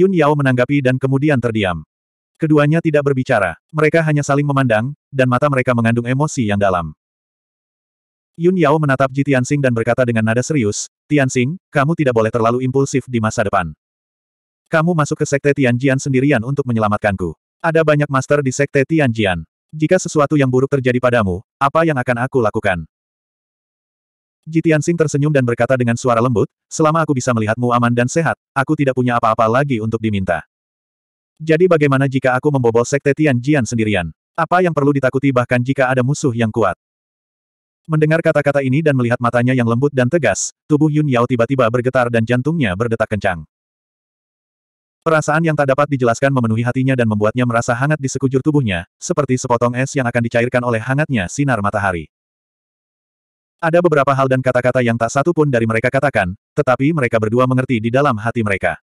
Yun Yao menanggapi dan kemudian terdiam. Keduanya tidak berbicara, mereka hanya saling memandang, dan mata mereka mengandung emosi yang dalam. Yun Yao menatap Ji Tianxing dan berkata dengan nada serius, Tianxing, kamu tidak boleh terlalu impulsif di masa depan. Kamu masuk ke Sekte Tianjian sendirian untuk menyelamatkanku. Ada banyak master di Sekte Tianjian. Jika sesuatu yang buruk terjadi padamu, apa yang akan aku lakukan? Jitian Sing tersenyum dan berkata dengan suara lembut, selama aku bisa melihatmu aman dan sehat, aku tidak punya apa-apa lagi untuk diminta. Jadi bagaimana jika aku membobol sekte Tian Jian sendirian? Apa yang perlu ditakuti bahkan jika ada musuh yang kuat? Mendengar kata-kata ini dan melihat matanya yang lembut dan tegas, tubuh Yun Yao tiba-tiba bergetar dan jantungnya berdetak kencang. Perasaan yang tak dapat dijelaskan memenuhi hatinya dan membuatnya merasa hangat di sekujur tubuhnya, seperti sepotong es yang akan dicairkan oleh hangatnya sinar matahari. Ada beberapa hal dan kata-kata yang tak satu pun dari mereka katakan, tetapi mereka berdua mengerti di dalam hati mereka.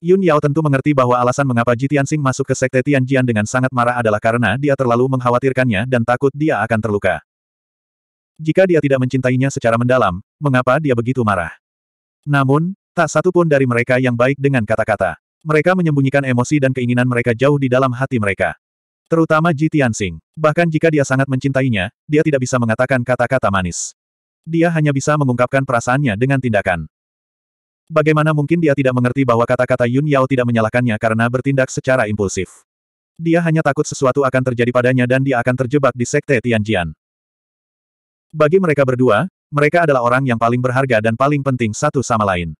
Yun Yao tentu mengerti bahwa alasan mengapa Ji Tianxing masuk ke sekte Tianjian dengan sangat marah adalah karena dia terlalu mengkhawatirkannya dan takut dia akan terluka. Jika dia tidak mencintainya secara mendalam, mengapa dia begitu marah? Namun, tak satu pun dari mereka yang baik dengan kata-kata. Mereka menyembunyikan emosi dan keinginan mereka jauh di dalam hati mereka. Terutama Ji Tianxing. Bahkan jika dia sangat mencintainya, dia tidak bisa mengatakan kata-kata manis. Dia hanya bisa mengungkapkan perasaannya dengan tindakan. Bagaimana mungkin dia tidak mengerti bahwa kata-kata Yun Yao tidak menyalahkannya karena bertindak secara impulsif. Dia hanya takut sesuatu akan terjadi padanya dan dia akan terjebak di sekte Tianjian. Bagi mereka berdua, mereka adalah orang yang paling berharga dan paling penting satu sama lain.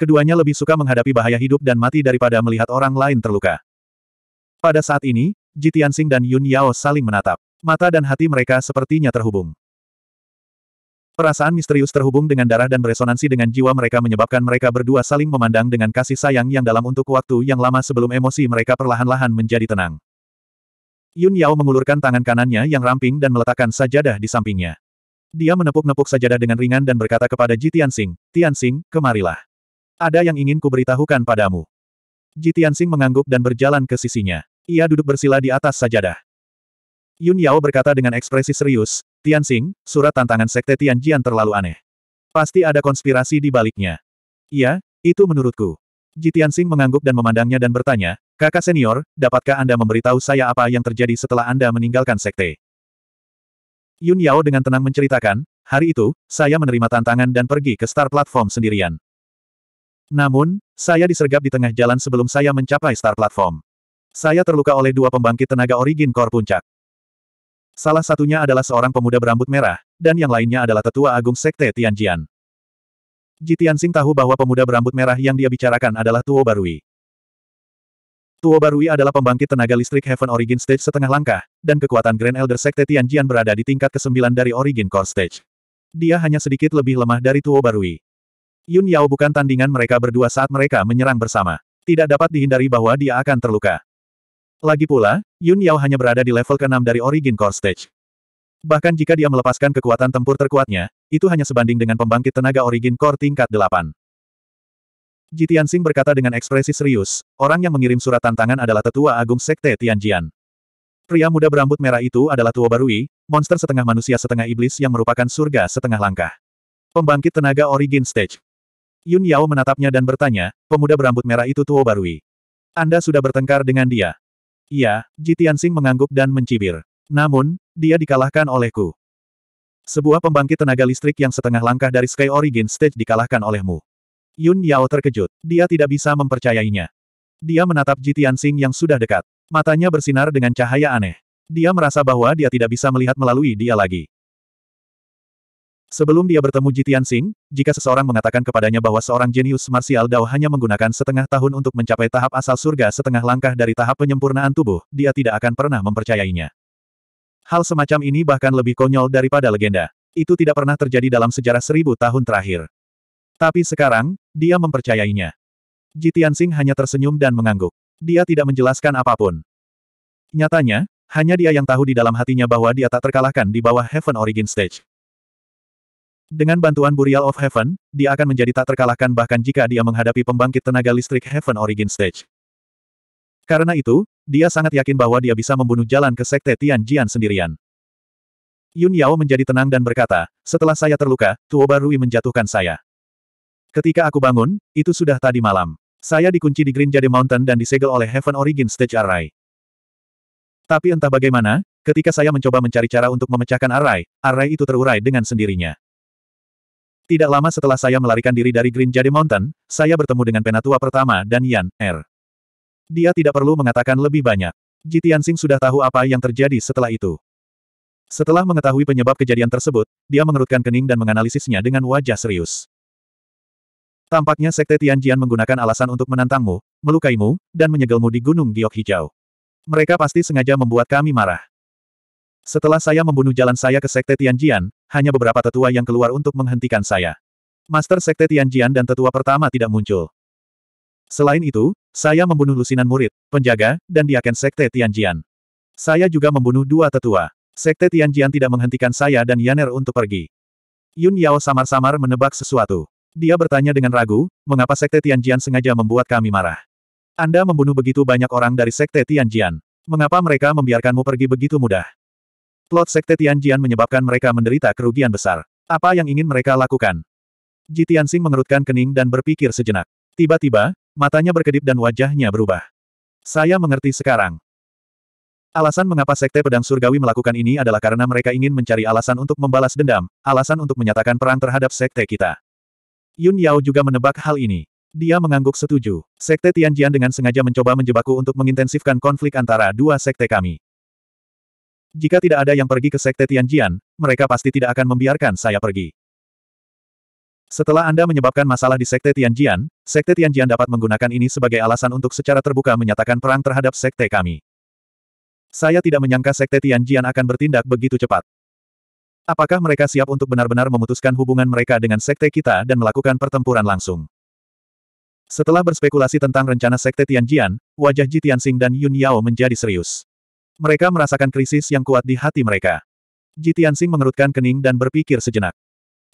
Keduanya lebih suka menghadapi bahaya hidup dan mati daripada melihat orang lain terluka. Pada saat ini, Ji Tianxing dan Yun Yao saling menatap. Mata dan hati mereka sepertinya terhubung. Perasaan misterius terhubung dengan darah dan beresonansi dengan jiwa mereka menyebabkan mereka berdua saling memandang dengan kasih sayang yang dalam untuk waktu yang lama sebelum emosi mereka perlahan-lahan menjadi tenang. Yun Yao mengulurkan tangan kanannya yang ramping dan meletakkan sajadah di sampingnya. Dia menepuk-nepuk sajadah dengan ringan dan berkata kepada Ji Tianxing, Tianxing, kemarilah. Ada yang ingin kuberitahukan padamu. Ji Tianxing mengangguk dan berjalan ke sisinya. Ia duduk bersila di atas sajadah. Yun Yao berkata dengan ekspresi serius, Tianxing, surat tantangan Sekte Tianjian terlalu aneh. Pasti ada konspirasi di baliknya. Iya, itu menurutku. Ji Tianxing mengangguk dan memandangnya dan bertanya, kakak senior, dapatkah Anda memberitahu saya apa yang terjadi setelah Anda meninggalkan Sekte? Yun Yao dengan tenang menceritakan, hari itu, saya menerima tantangan dan pergi ke Star Platform sendirian. Namun, saya disergap di tengah jalan sebelum saya mencapai Star Platform. Saya terluka oleh dua pembangkit tenaga origin kor puncak. Salah satunya adalah seorang pemuda berambut merah, dan yang lainnya adalah tetua agung sekte Tianjian. Ji Tianxing tahu bahwa pemuda berambut merah yang dia bicarakan adalah Tuo Barui. Tuo Barui adalah pembangkit tenaga listrik Heaven Origin Stage setengah langkah, dan kekuatan Grand Elder Sekte Tianjian berada di tingkat ke-9 dari Origin Core Stage. Dia hanya sedikit lebih lemah dari Tuo Barui. Yun Yao bukan tandingan mereka berdua saat mereka menyerang bersama. Tidak dapat dihindari bahwa dia akan terluka. Lagi pula, Yun Yao hanya berada di level ke-6 dari Origin Core Stage. Bahkan jika dia melepaskan kekuatan tempur terkuatnya, itu hanya sebanding dengan pembangkit tenaga Origin Core tingkat 8. Jitian Sing berkata dengan ekspresi serius, orang yang mengirim surat tantangan adalah tetua agung sekte Tianjian. Pria muda berambut merah itu adalah Tuo Barui, monster setengah manusia setengah iblis yang merupakan surga setengah langkah. Pembangkit tenaga Origin Stage. Yun Yao menatapnya dan bertanya, pemuda berambut merah itu Tuo Barui. Anda sudah bertengkar dengan dia. Iya, Jitiansing mengangguk dan mencibir. Namun, dia dikalahkan olehku. Sebuah pembangkit tenaga listrik yang setengah langkah dari Sky Origin Stage dikalahkan olehmu. Yun Yao terkejut. Dia tidak bisa mempercayainya. Dia menatap Jitian yang sudah dekat. Matanya bersinar dengan cahaya aneh. Dia merasa bahwa dia tidak bisa melihat melalui dia lagi. Sebelum dia bertemu Jitian Sing, jika seseorang mengatakan kepadanya bahwa seorang jenius marsial Dao hanya menggunakan setengah tahun untuk mencapai tahap asal surga setengah langkah dari tahap penyempurnaan tubuh, dia tidak akan pernah mempercayainya. Hal semacam ini bahkan lebih konyol daripada legenda. Itu tidak pernah terjadi dalam sejarah seribu tahun terakhir. Tapi sekarang, dia mempercayainya. Jitian Sing hanya tersenyum dan mengangguk. Dia tidak menjelaskan apapun. Nyatanya, hanya dia yang tahu di dalam hatinya bahwa dia tak terkalahkan di bawah Heaven Origin Stage. Dengan bantuan Burial of Heaven, dia akan menjadi tak terkalahkan bahkan jika dia menghadapi pembangkit tenaga listrik Heaven Origin Stage. Karena itu, dia sangat yakin bahwa dia bisa membunuh jalan ke Sekte Tian Jian sendirian. Yun Yao menjadi tenang dan berkata, setelah saya terluka, Tuoba Rui menjatuhkan saya. Ketika aku bangun, itu sudah tadi malam. Saya dikunci di Green Jade Mountain dan disegel oleh Heaven Origin Stage Array. Tapi entah bagaimana, ketika saya mencoba mencari cara untuk memecahkan Array, Array itu terurai dengan sendirinya. Tidak lama setelah saya melarikan diri dari Green Jade Mountain, saya bertemu dengan penatua pertama dan Yan Er. Dia tidak perlu mengatakan lebih banyak. Ji Tianxing sudah tahu apa yang terjadi setelah itu. Setelah mengetahui penyebab kejadian tersebut, dia mengerutkan kening dan menganalisisnya dengan wajah serius. Tampaknya Sekte Tianjian menggunakan alasan untuk menantangmu, melukaimu, dan menyegelmu di Gunung Giok Hijau. Mereka pasti sengaja membuat kami marah. Setelah saya membunuh jalan saya ke Sekte Tianjian, hanya beberapa tetua yang keluar untuk menghentikan saya. Master Sekte Tianjian dan tetua pertama tidak muncul. Selain itu, saya membunuh lusinan murid, penjaga, dan diaken Sekte Tianjian. Saya juga membunuh dua tetua. Sekte Tianjian tidak menghentikan saya dan Yaner untuk pergi. Yun Yao samar-samar menebak sesuatu. Dia bertanya dengan ragu, mengapa Sekte Tianjian sengaja membuat kami marah. Anda membunuh begitu banyak orang dari Sekte Tianjian. Mengapa mereka membiarkanmu pergi begitu mudah? Plot Sekte Tianjian menyebabkan mereka menderita kerugian besar. Apa yang ingin mereka lakukan? Ji Tianxing mengerutkan kening dan berpikir sejenak. Tiba-tiba, matanya berkedip dan wajahnya berubah. Saya mengerti sekarang. Alasan mengapa Sekte Pedang Surgawi melakukan ini adalah karena mereka ingin mencari alasan untuk membalas dendam, alasan untuk menyatakan perang terhadap Sekte kita. Yun Yao juga menebak hal ini. Dia mengangguk setuju. Sekte Tianjian dengan sengaja mencoba menjebakku untuk mengintensifkan konflik antara dua sekte kami. Jika tidak ada yang pergi ke Sekte Tianjian, mereka pasti tidak akan membiarkan saya pergi. Setelah Anda menyebabkan masalah di Sekte Tianjian, Sekte Tianjian dapat menggunakan ini sebagai alasan untuk secara terbuka menyatakan perang terhadap Sekte kami. Saya tidak menyangka Sekte Tianjian akan bertindak begitu cepat. Apakah mereka siap untuk benar-benar memutuskan hubungan mereka dengan Sekte kita dan melakukan pertempuran langsung? Setelah berspekulasi tentang rencana Sekte Tianjian, wajah Ji Tianxing dan Yun Yao menjadi serius. Mereka merasakan krisis yang kuat di hati mereka. Jitiansing mengerutkan kening dan berpikir sejenak.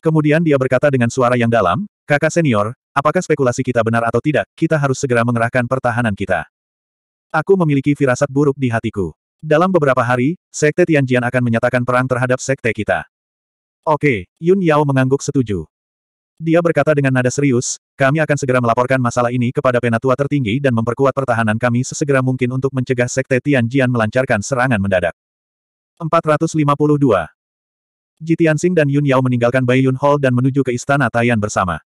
Kemudian dia berkata dengan suara yang dalam, kakak senior, apakah spekulasi kita benar atau tidak, kita harus segera mengerahkan pertahanan kita. Aku memiliki firasat buruk di hatiku. Dalam beberapa hari, Sekte Tianjian akan menyatakan perang terhadap Sekte kita. Oke, Yun Yao mengangguk setuju. Dia berkata dengan nada serius, kami akan segera melaporkan masalah ini kepada penatua tertinggi dan memperkuat pertahanan kami sesegera mungkin untuk mencegah Sekte Tianjian melancarkan serangan mendadak. 452. Ji Tianxing dan Yun Yao meninggalkan Bai Yun Hall dan menuju ke Istana Taiyan bersama.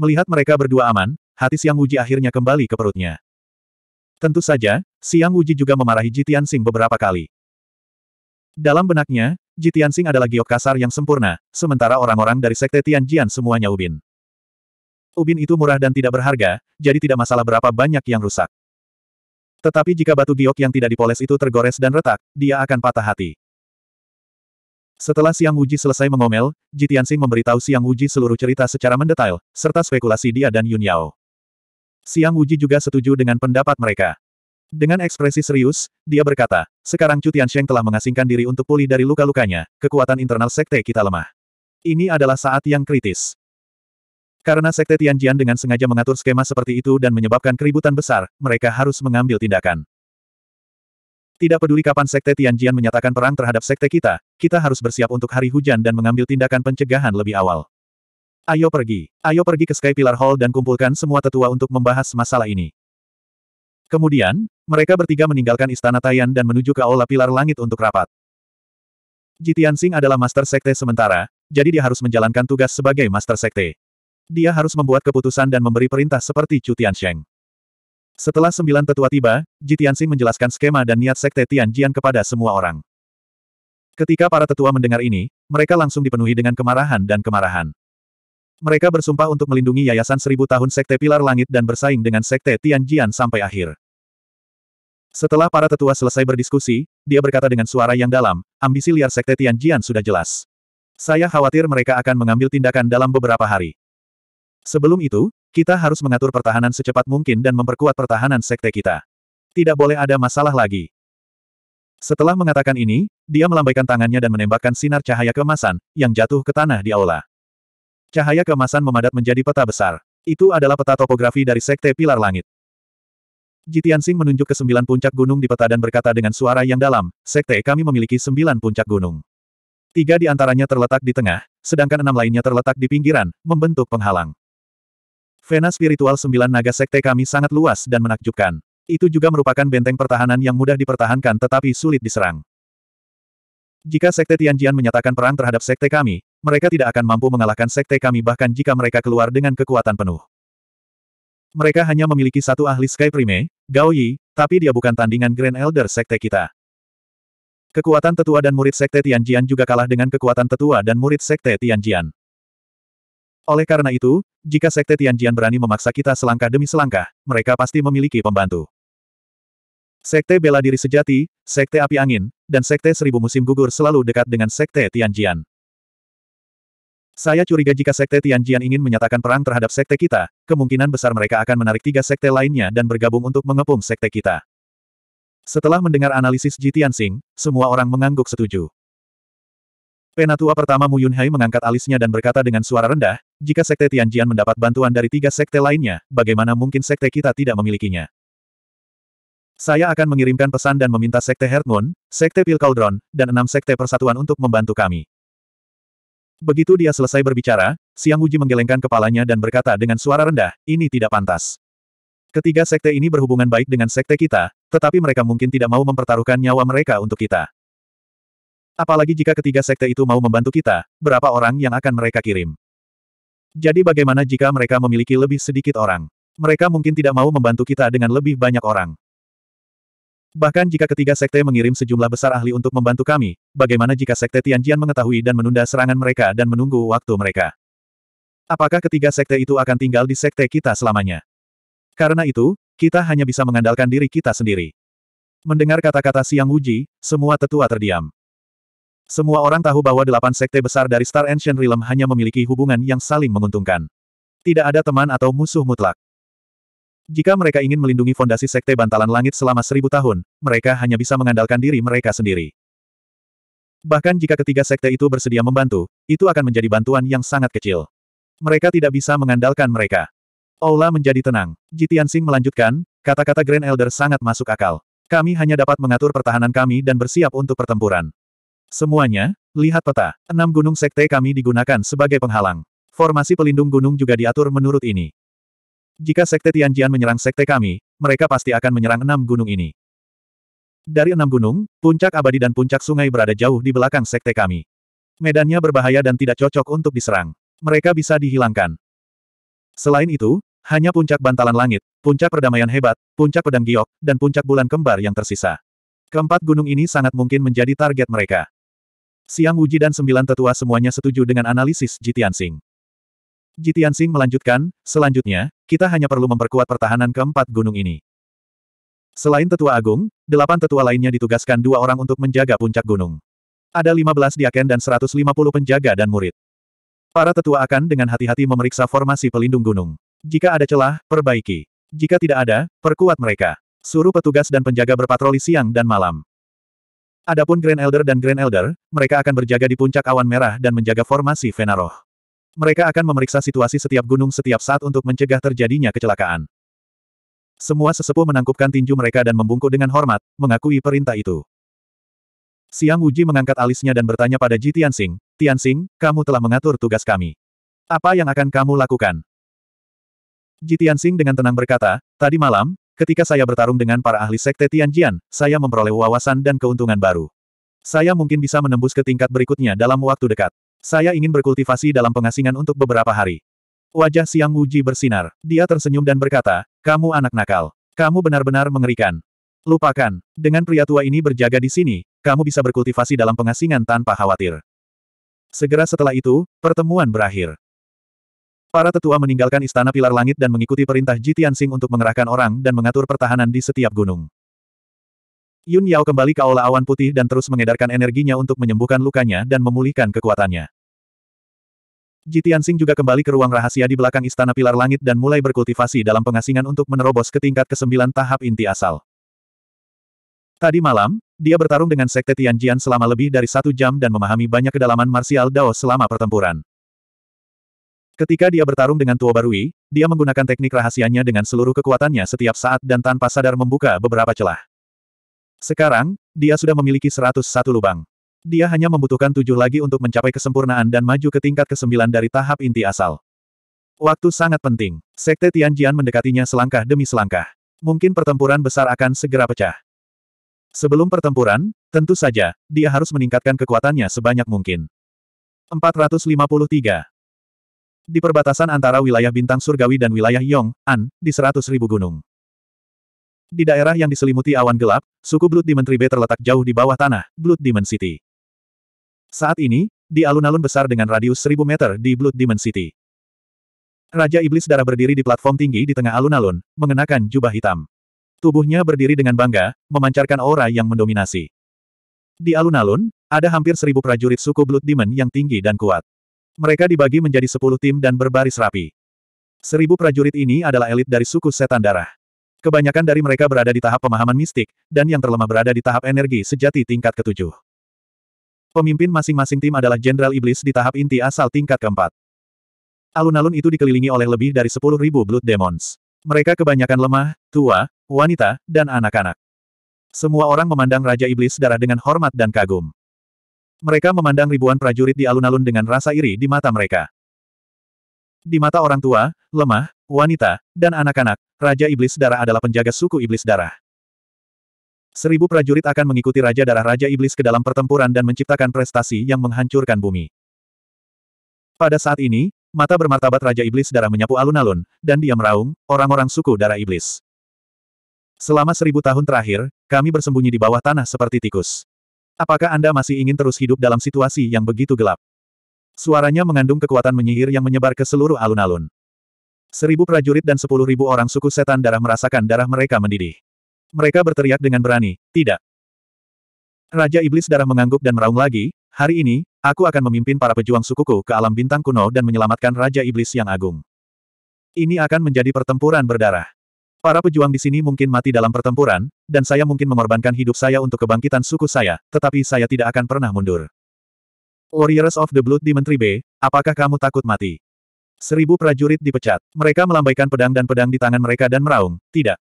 Melihat mereka berdua aman, hati Siang Wuji akhirnya kembali ke perutnya. Tentu saja, Siang Wuji juga memarahi Ji Tianxing beberapa kali. Dalam benaknya, Ji Tianxing adalah giok kasar yang sempurna, sementara orang-orang dari sekte Tianjian semuanya ubin. Ubin itu murah dan tidak berharga, jadi tidak masalah berapa banyak yang rusak. Tetapi jika batu giok yang tidak dipoles itu tergores dan retak, dia akan patah hati. Setelah Siang Wuji selesai mengomel, Ji Tianxing memberitahu Siang Wuji seluruh cerita secara mendetail, serta spekulasi dia dan Yun Yao. Siang Wuji juga setuju dengan pendapat mereka. Dengan ekspresi serius, dia berkata, sekarang Cutian Sheng telah mengasingkan diri untuk pulih dari luka-lukanya, kekuatan internal sekte kita lemah. Ini adalah saat yang kritis. Karena sekte Tianjian dengan sengaja mengatur skema seperti itu dan menyebabkan keributan besar, mereka harus mengambil tindakan. Tidak peduli kapan sekte Tianjian menyatakan perang terhadap sekte kita, kita harus bersiap untuk hari hujan dan mengambil tindakan pencegahan lebih awal. Ayo pergi. Ayo pergi ke Sky Pillar Hall dan kumpulkan semua tetua untuk membahas masalah ini. Kemudian, mereka bertiga meninggalkan istana Taiyan dan menuju ke Aula Pilar Langit untuk rapat. Jitian Sing adalah Master Sekte sementara, jadi dia harus menjalankan tugas sebagai Master Sekte. Dia harus membuat keputusan dan memberi perintah seperti Chu Tiansheng. Setelah sembilan tetua tiba, Jitian Sing menjelaskan skema dan niat Sekte Tianjian kepada semua orang. Ketika para tetua mendengar ini, mereka langsung dipenuhi dengan kemarahan dan kemarahan. Mereka bersumpah untuk melindungi Yayasan Seribu Tahun Sekte Pilar Langit dan bersaing dengan Sekte Tianjian sampai akhir. Setelah para tetua selesai berdiskusi, dia berkata dengan suara yang dalam, ambisi liar Sekte Tian Jian sudah jelas. Saya khawatir mereka akan mengambil tindakan dalam beberapa hari. Sebelum itu, kita harus mengatur pertahanan secepat mungkin dan memperkuat pertahanan Sekte kita. Tidak boleh ada masalah lagi. Setelah mengatakan ini, dia melambaikan tangannya dan menembakkan sinar cahaya kemasan, yang jatuh ke tanah di aula. Cahaya kemasan memadat menjadi peta besar. Itu adalah peta topografi dari Sekte Pilar Langit. Jitian Jitiansing menunjuk ke sembilan puncak gunung di peta dan berkata dengan suara yang dalam, Sekte kami memiliki sembilan puncak gunung. Tiga di antaranya terletak di tengah, sedangkan enam lainnya terletak di pinggiran, membentuk penghalang. Vena spiritual sembilan naga sekte kami sangat luas dan menakjubkan. Itu juga merupakan benteng pertahanan yang mudah dipertahankan tetapi sulit diserang. Jika sekte Tianjian menyatakan perang terhadap sekte kami, mereka tidak akan mampu mengalahkan sekte kami bahkan jika mereka keluar dengan kekuatan penuh. Mereka hanya memiliki satu ahli Sky Prime, Gao Yi, tapi dia bukan tandingan Grand Elder Sekte kita. Kekuatan tetua dan murid Sekte Tianjian juga kalah dengan kekuatan tetua dan murid Sekte Tianjian. Oleh karena itu, jika Sekte Tianjian berani memaksa kita selangkah demi selangkah, mereka pasti memiliki pembantu. Sekte bela diri sejati, Sekte api angin, dan Sekte seribu musim gugur selalu dekat dengan Sekte Tianjian. Saya curiga jika Sekte Tianjian ingin menyatakan perang terhadap Sekte kita, kemungkinan besar mereka akan menarik tiga Sekte lainnya dan bergabung untuk mengepung Sekte kita. Setelah mendengar analisis Ji Tianxing, semua orang mengangguk setuju. Penatua pertama Mu Yunhai mengangkat alisnya dan berkata dengan suara rendah, jika Sekte Tianjian mendapat bantuan dari tiga Sekte lainnya, bagaimana mungkin Sekte kita tidak memilikinya? Saya akan mengirimkan pesan dan meminta Sekte Heartmoon, Sekte Pilkaudron, dan enam Sekte Persatuan untuk membantu kami. Begitu dia selesai berbicara, Siang Uji menggelengkan kepalanya dan berkata dengan suara rendah, ini tidak pantas. Ketiga sekte ini berhubungan baik dengan sekte kita, tetapi mereka mungkin tidak mau mempertaruhkan nyawa mereka untuk kita. Apalagi jika ketiga sekte itu mau membantu kita, berapa orang yang akan mereka kirim? Jadi bagaimana jika mereka memiliki lebih sedikit orang? Mereka mungkin tidak mau membantu kita dengan lebih banyak orang. Bahkan jika ketiga sekte mengirim sejumlah besar ahli untuk membantu kami, bagaimana jika sekte Tianjian mengetahui dan menunda serangan mereka dan menunggu waktu mereka? Apakah ketiga sekte itu akan tinggal di sekte kita selamanya? Karena itu, kita hanya bisa mengandalkan diri kita sendiri. Mendengar kata-kata Siang Wuji, semua tetua terdiam. Semua orang tahu bahwa delapan sekte besar dari Star Ancient Realm hanya memiliki hubungan yang saling menguntungkan. Tidak ada teman atau musuh mutlak. Jika mereka ingin melindungi fondasi Sekte Bantalan Langit selama seribu tahun, mereka hanya bisa mengandalkan diri mereka sendiri. Bahkan jika ketiga sekte itu bersedia membantu, itu akan menjadi bantuan yang sangat kecil. Mereka tidak bisa mengandalkan mereka. Aula menjadi tenang. Jitian Sing melanjutkan, kata-kata Grand Elder sangat masuk akal. Kami hanya dapat mengatur pertahanan kami dan bersiap untuk pertempuran. Semuanya, lihat peta. Enam gunung sekte kami digunakan sebagai penghalang. Formasi pelindung gunung juga diatur menurut ini. Jika Sekte Tianjian menyerang Sekte kami, mereka pasti akan menyerang enam gunung ini. Dari enam gunung, puncak abadi dan puncak sungai berada jauh di belakang Sekte kami. Medannya berbahaya dan tidak cocok untuk diserang. Mereka bisa dihilangkan. Selain itu, hanya puncak bantalan langit, puncak perdamaian hebat, puncak pedang giok, dan puncak bulan kembar yang tersisa. Keempat gunung ini sangat mungkin menjadi target mereka. Siang Wuji dan sembilan tetua semuanya setuju dengan analisis Jitian Singh. Jitian Sing melanjutkan, selanjutnya, kita hanya perlu memperkuat pertahanan keempat gunung ini. Selain tetua agung, delapan tetua lainnya ditugaskan dua orang untuk menjaga puncak gunung. Ada lima belas diaken dan seratus lima puluh penjaga dan murid. Para tetua akan dengan hati-hati memeriksa formasi pelindung gunung. Jika ada celah, perbaiki. Jika tidak ada, perkuat mereka. Suruh petugas dan penjaga berpatroli siang dan malam. Adapun Grand Elder dan Grand Elder, mereka akan berjaga di puncak awan merah dan menjaga formasi Venaroh. Mereka akan memeriksa situasi setiap gunung setiap saat untuk mencegah terjadinya kecelakaan. Semua sesepuh menangkupkan tinju mereka dan membungkuk dengan hormat, mengakui perintah itu. Siang Wuji mengangkat alisnya dan bertanya pada Ji Tianxing, Tianxing, kamu telah mengatur tugas kami. Apa yang akan kamu lakukan? Ji Tianxing dengan tenang berkata, tadi malam, ketika saya bertarung dengan para ahli sekte Tianjian, saya memperoleh wawasan dan keuntungan baru. Saya mungkin bisa menembus ke tingkat berikutnya dalam waktu dekat. Saya ingin berkultivasi dalam pengasingan untuk beberapa hari. Wajah Siang Wuji bersinar. Dia tersenyum dan berkata, kamu anak nakal. Kamu benar-benar mengerikan. Lupakan, dengan pria tua ini berjaga di sini, kamu bisa berkultivasi dalam pengasingan tanpa khawatir. Segera setelah itu, pertemuan berakhir. Para tetua meninggalkan istana pilar langit dan mengikuti perintah Jitian Sing untuk mengerahkan orang dan mengatur pertahanan di setiap gunung. Yun Yao kembali ke aula awan putih dan terus mengedarkan energinya untuk menyembuhkan lukanya dan memulihkan kekuatannya. Tianxing juga kembali ke ruang rahasia di belakang Istana Pilar Langit dan mulai berkultivasi dalam pengasingan untuk menerobos ke tingkat kesembilan tahap inti asal. Tadi malam, dia bertarung dengan Sekte Tianjian selama lebih dari satu jam dan memahami banyak kedalaman martial Dao selama pertempuran. Ketika dia bertarung dengan Tuo Barui, dia menggunakan teknik rahasianya dengan seluruh kekuatannya setiap saat dan tanpa sadar membuka beberapa celah. Sekarang, dia sudah memiliki 101 lubang. Dia hanya membutuhkan tujuh lagi untuk mencapai kesempurnaan dan maju ke tingkat ke-9 dari tahap inti asal. Waktu sangat penting. Sekte Tianjian mendekatinya selangkah demi selangkah. Mungkin pertempuran besar akan segera pecah. Sebelum pertempuran, tentu saja, dia harus meningkatkan kekuatannya sebanyak mungkin. 453. Di perbatasan antara wilayah bintang surgawi dan wilayah Yong, An, di 100.000 gunung. Di daerah yang diselimuti awan gelap, suku Blood Demon Tribe terletak jauh di bawah tanah, Blood Demon City. Saat ini, di alun-alun besar dengan radius 1000 meter di Blood Demon City. Raja Iblis Darah berdiri di platform tinggi di tengah alun-alun, mengenakan jubah hitam. Tubuhnya berdiri dengan bangga, memancarkan aura yang mendominasi. Di alun-alun, ada hampir seribu prajurit suku Blood Demon yang tinggi dan kuat. Mereka dibagi menjadi sepuluh tim dan berbaris rapi. Seribu prajurit ini adalah elit dari suku Setan Darah. Kebanyakan dari mereka berada di tahap pemahaman mistik, dan yang terlemah berada di tahap energi sejati tingkat ketujuh. Pemimpin masing-masing tim adalah Jenderal Iblis di tahap inti asal tingkat keempat. Alun-alun itu dikelilingi oleh lebih dari sepuluh ribu Blood Demons. Mereka kebanyakan lemah, tua, wanita, dan anak-anak. Semua orang memandang Raja Iblis darah dengan hormat dan kagum. Mereka memandang ribuan prajurit di alun-alun dengan rasa iri di mata mereka. Di mata orang tua, lemah, wanita, dan anak-anak, Raja Iblis Darah adalah penjaga suku Iblis Darah. Seribu prajurit akan mengikuti Raja Darah Raja Iblis ke dalam pertempuran dan menciptakan prestasi yang menghancurkan bumi. Pada saat ini, mata bermartabat Raja Iblis Darah menyapu alun-alun, dan dia meraung, orang-orang suku Darah Iblis. Selama seribu tahun terakhir, kami bersembunyi di bawah tanah seperti tikus. Apakah Anda masih ingin terus hidup dalam situasi yang begitu gelap? Suaranya mengandung kekuatan menyihir yang menyebar ke seluruh alun-alun. Seribu prajurit dan sepuluh ribu orang suku setan darah merasakan darah mereka mendidih. Mereka berteriak dengan berani, tidak. Raja Iblis Darah mengangguk dan meraung lagi, hari ini, aku akan memimpin para pejuang sukuku ke alam bintang kuno dan menyelamatkan Raja Iblis yang agung. Ini akan menjadi pertempuran berdarah. Para pejuang di sini mungkin mati dalam pertempuran, dan saya mungkin mengorbankan hidup saya untuk kebangkitan suku saya, tetapi saya tidak akan pernah mundur. Warriors of the Blood di Menteri B, apakah kamu takut mati? Seribu prajurit dipecat. Mereka melambaikan pedang dan pedang di tangan mereka dan meraung, tidak.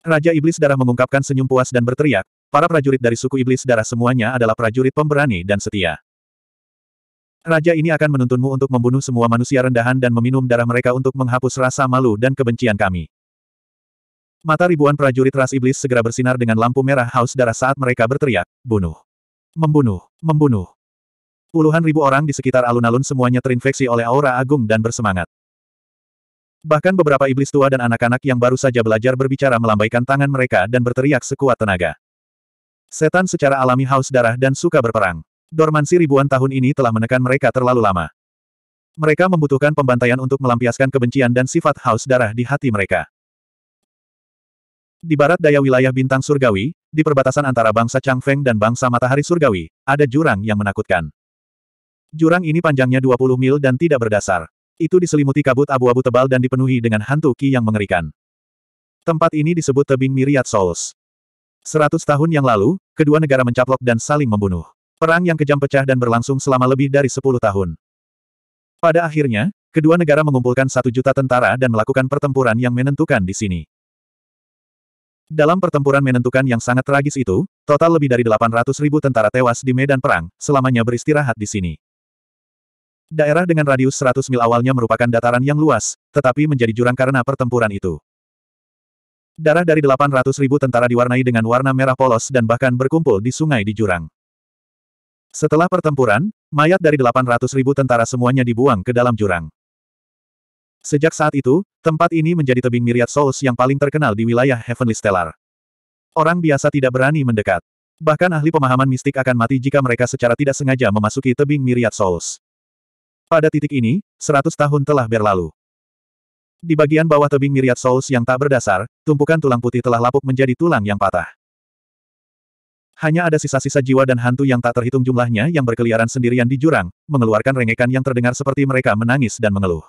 Raja Iblis Darah mengungkapkan senyum puas dan berteriak, para prajurit dari suku Iblis Darah semuanya adalah prajurit pemberani dan setia. Raja ini akan menuntunmu untuk membunuh semua manusia rendahan dan meminum darah mereka untuk menghapus rasa malu dan kebencian kami. Mata ribuan prajurit ras iblis segera bersinar dengan lampu merah haus darah saat mereka berteriak, bunuh. Membunuh, membunuh. Puluhan ribu orang di sekitar alun-alun semuanya terinfeksi oleh aura agung dan bersemangat. Bahkan beberapa iblis tua dan anak-anak yang baru saja belajar berbicara melambaikan tangan mereka dan berteriak sekuat tenaga. Setan secara alami haus darah dan suka berperang. Dormansi ribuan tahun ini telah menekan mereka terlalu lama. Mereka membutuhkan pembantaian untuk melampiaskan kebencian dan sifat haus darah di hati mereka. Di barat daya wilayah bintang surgawi, di perbatasan antara bangsa Changfeng dan bangsa matahari surgawi, ada jurang yang menakutkan. Jurang ini panjangnya 20 mil dan tidak berdasar. Itu diselimuti kabut abu-abu tebal dan dipenuhi dengan hantu Ki yang mengerikan. Tempat ini disebut tebing Miriat Souls. Seratus tahun yang lalu, kedua negara mencaplok dan saling membunuh. Perang yang kejam pecah dan berlangsung selama lebih dari sepuluh tahun. Pada akhirnya, kedua negara mengumpulkan satu juta tentara dan melakukan pertempuran yang menentukan di sini. Dalam pertempuran menentukan yang sangat tragis itu, total lebih dari 800 ribu tentara tewas di medan perang, selamanya beristirahat di sini. Daerah dengan radius 100 mil awalnya merupakan dataran yang luas, tetapi menjadi jurang karena pertempuran itu. Darah dari 800 ribu tentara diwarnai dengan warna merah polos dan bahkan berkumpul di sungai di jurang. Setelah pertempuran, mayat dari 800 ribu tentara semuanya dibuang ke dalam jurang. Sejak saat itu, tempat ini menjadi tebing miriat Souls yang paling terkenal di wilayah Heavenly Stellar. Orang biasa tidak berani mendekat. Bahkan ahli pemahaman mistik akan mati jika mereka secara tidak sengaja memasuki tebing miriat Souls. Pada titik ini, seratus tahun telah berlalu. Di bagian bawah tebing miriat Souls yang tak berdasar, tumpukan tulang putih telah lapuk menjadi tulang yang patah. Hanya ada sisa-sisa jiwa dan hantu yang tak terhitung jumlahnya yang berkeliaran sendirian di jurang, mengeluarkan rengekan yang terdengar seperti mereka menangis dan mengeluh.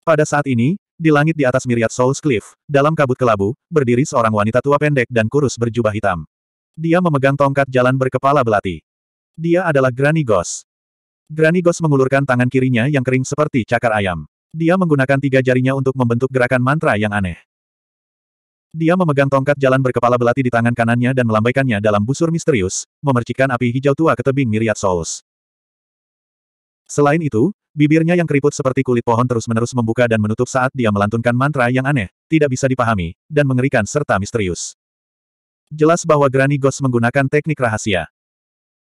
Pada saat ini, di langit di atas miriat Souls Cliff, dalam kabut kelabu, berdiri seorang wanita tua pendek dan kurus berjubah hitam. Dia memegang tongkat jalan berkepala belati. Dia adalah Granny Ghost. Granny Ghost mengulurkan tangan kirinya yang kering seperti cakar ayam. Dia menggunakan tiga jarinya untuk membentuk gerakan mantra yang aneh. Dia memegang tongkat jalan berkepala belati di tangan kanannya dan melambaikannya dalam busur misterius, memercikan api hijau tua ke tebing miriat Souls. Selain itu, bibirnya yang keriput seperti kulit pohon terus-menerus membuka dan menutup saat dia melantunkan mantra yang aneh, tidak bisa dipahami, dan mengerikan serta misterius. Jelas bahwa Granny Ghost menggunakan teknik rahasia.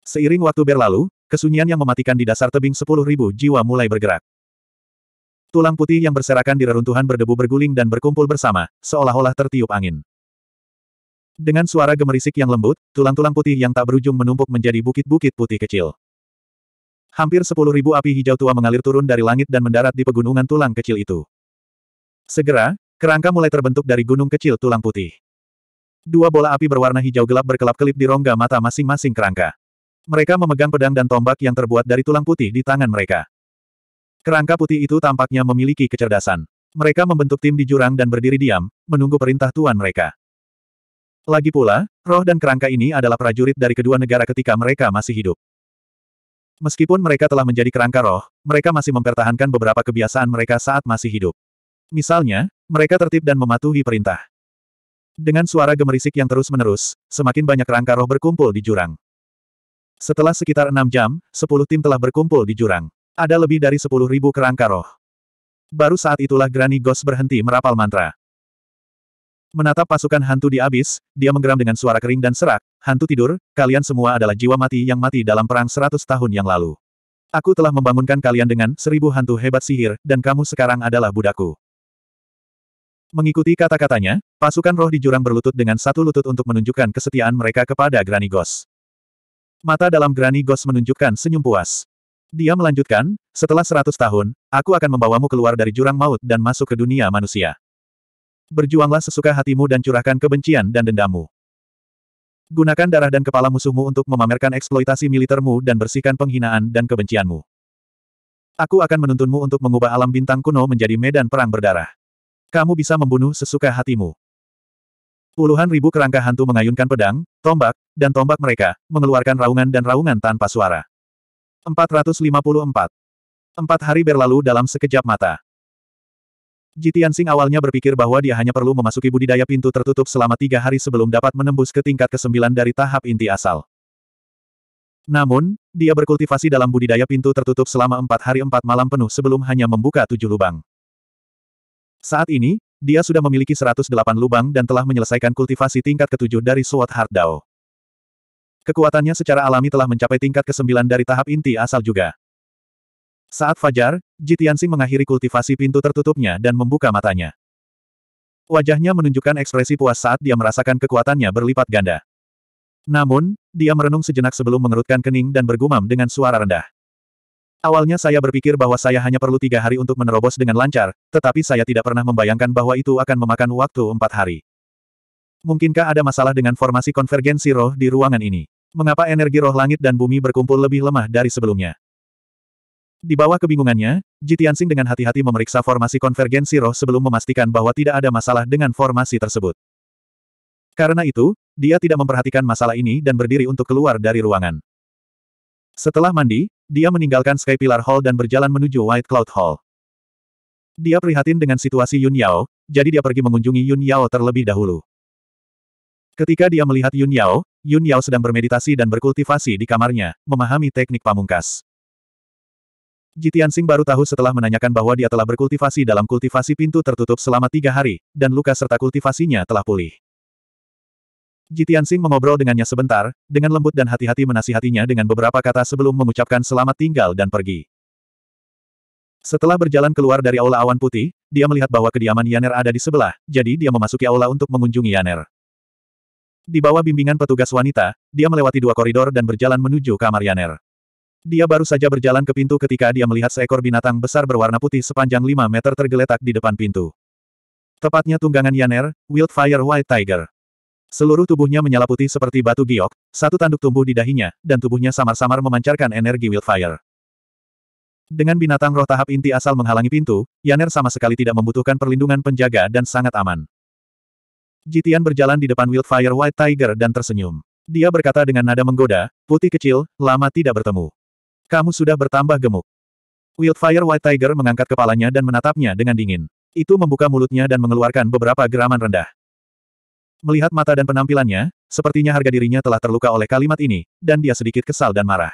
Seiring waktu berlalu, kesunyian yang mematikan di dasar tebing sepuluh ribu jiwa mulai bergerak. Tulang putih yang berserakan di reruntuhan berdebu berguling dan berkumpul bersama, seolah-olah tertiup angin. Dengan suara gemerisik yang lembut, tulang-tulang putih yang tak berujung menumpuk menjadi bukit-bukit putih kecil. Hampir sepuluh ribu api hijau tua mengalir turun dari langit dan mendarat di pegunungan tulang kecil itu. Segera, kerangka mulai terbentuk dari gunung kecil tulang putih. Dua bola api berwarna hijau gelap berkelap-kelip di rongga mata masing-masing kerangka. Mereka memegang pedang dan tombak yang terbuat dari tulang putih di tangan mereka. Kerangka putih itu tampaknya memiliki kecerdasan. Mereka membentuk tim di jurang dan berdiri diam, menunggu perintah tuan mereka. Lagi pula, roh dan kerangka ini adalah prajurit dari kedua negara ketika mereka masih hidup. Meskipun mereka telah menjadi kerangka roh, mereka masih mempertahankan beberapa kebiasaan mereka saat masih hidup. Misalnya, mereka tertib dan mematuhi perintah. Dengan suara gemerisik yang terus-menerus, semakin banyak kerangka roh berkumpul di jurang. Setelah sekitar enam jam, sepuluh tim telah berkumpul di jurang. Ada lebih dari sepuluh ribu kerangka roh. Baru saat itulah Granny Ghost berhenti merapal mantra. Menatap pasukan hantu di abis, dia menggeram dengan suara kering dan serak, hantu tidur, kalian semua adalah jiwa mati yang mati dalam perang seratus tahun yang lalu. Aku telah membangunkan kalian dengan seribu hantu hebat sihir, dan kamu sekarang adalah budakku. Mengikuti kata-katanya, pasukan roh di jurang berlutut dengan satu lutut untuk menunjukkan kesetiaan mereka kepada Granny Ghost. Mata dalam gerani Ghost menunjukkan senyum puas. Dia melanjutkan, setelah seratus tahun, aku akan membawamu keluar dari jurang maut dan masuk ke dunia manusia. Berjuanglah sesuka hatimu dan curahkan kebencian dan dendammu. Gunakan darah dan kepala musuhmu untuk memamerkan eksploitasi militermu dan bersihkan penghinaan dan kebencianmu. Aku akan menuntunmu untuk mengubah alam bintang kuno menjadi medan perang berdarah. Kamu bisa membunuh sesuka hatimu. Puluhan ribu kerangka hantu mengayunkan pedang, tombak, dan tombak mereka, mengeluarkan raungan dan raungan tanpa suara. 454. Empat hari berlalu dalam sekejap mata. Jitian Sing awalnya berpikir bahwa dia hanya perlu memasuki budidaya pintu tertutup selama tiga hari sebelum dapat menembus ke tingkat ke-9 dari tahap inti asal. Namun, dia berkultivasi dalam budidaya pintu tertutup selama empat hari empat malam penuh sebelum hanya membuka tujuh lubang. Saat ini, dia sudah memiliki 108 lubang dan telah menyelesaikan kultivasi tingkat ketujuh dari Sword Heart Dao. Kekuatannya secara alami telah mencapai tingkat ke-9 dari tahap inti asal juga. Saat fajar, Jitiansing mengakhiri kultivasi pintu tertutupnya dan membuka matanya. Wajahnya menunjukkan ekspresi puas saat dia merasakan kekuatannya berlipat ganda. Namun, dia merenung sejenak sebelum mengerutkan kening dan bergumam dengan suara rendah. Awalnya saya berpikir bahwa saya hanya perlu tiga hari untuk menerobos dengan lancar, tetapi saya tidak pernah membayangkan bahwa itu akan memakan waktu empat hari. Mungkinkah ada masalah dengan formasi konvergensi roh di ruangan ini? Mengapa energi roh langit dan bumi berkumpul lebih lemah dari sebelumnya? Di bawah kebingungannya, Jitiansing dengan hati-hati memeriksa formasi konvergensi roh sebelum memastikan bahwa tidak ada masalah dengan formasi tersebut. Karena itu, dia tidak memperhatikan masalah ini dan berdiri untuk keluar dari ruangan. Setelah mandi, dia meninggalkan Sky Pillar Hall dan berjalan menuju White Cloud Hall. Dia prihatin dengan situasi Yun Yao, jadi dia pergi mengunjungi Yun Yao terlebih dahulu. Ketika dia melihat Yun Yao, Yun Yao sedang bermeditasi dan berkultivasi di kamarnya, memahami teknik pamungkas. Jitian baru tahu setelah menanyakan bahwa dia telah berkultivasi dalam kultivasi pintu tertutup selama tiga hari, dan luka serta kultivasinya telah pulih. Jitian Sing mengobrol dengannya sebentar, dengan lembut dan hati-hati menasihatinya dengan beberapa kata sebelum mengucapkan selamat tinggal dan pergi. Setelah berjalan keluar dari aula awan putih, dia melihat bahwa kediaman Yaner ada di sebelah, jadi dia memasuki aula untuk mengunjungi Yaner. Di bawah bimbingan petugas wanita, dia melewati dua koridor dan berjalan menuju kamar Yaner. Dia baru saja berjalan ke pintu ketika dia melihat seekor binatang besar berwarna putih sepanjang 5 meter tergeletak di depan pintu. Tepatnya tunggangan Yaner, Wildfire White Tiger. Seluruh tubuhnya menyala putih seperti batu giok, satu tanduk tumbuh di dahinya, dan tubuhnya samar-samar memancarkan energi wildfire. Dengan binatang roh tahap inti asal menghalangi pintu, Yaner sama sekali tidak membutuhkan perlindungan penjaga dan sangat aman. Jitian berjalan di depan wildfire white tiger dan tersenyum. Dia berkata dengan nada menggoda, putih kecil, lama tidak bertemu. Kamu sudah bertambah gemuk. Wildfire white tiger mengangkat kepalanya dan menatapnya dengan dingin. Itu membuka mulutnya dan mengeluarkan beberapa geraman rendah. Melihat mata dan penampilannya, sepertinya harga dirinya telah terluka oleh kalimat ini, dan dia sedikit kesal dan marah.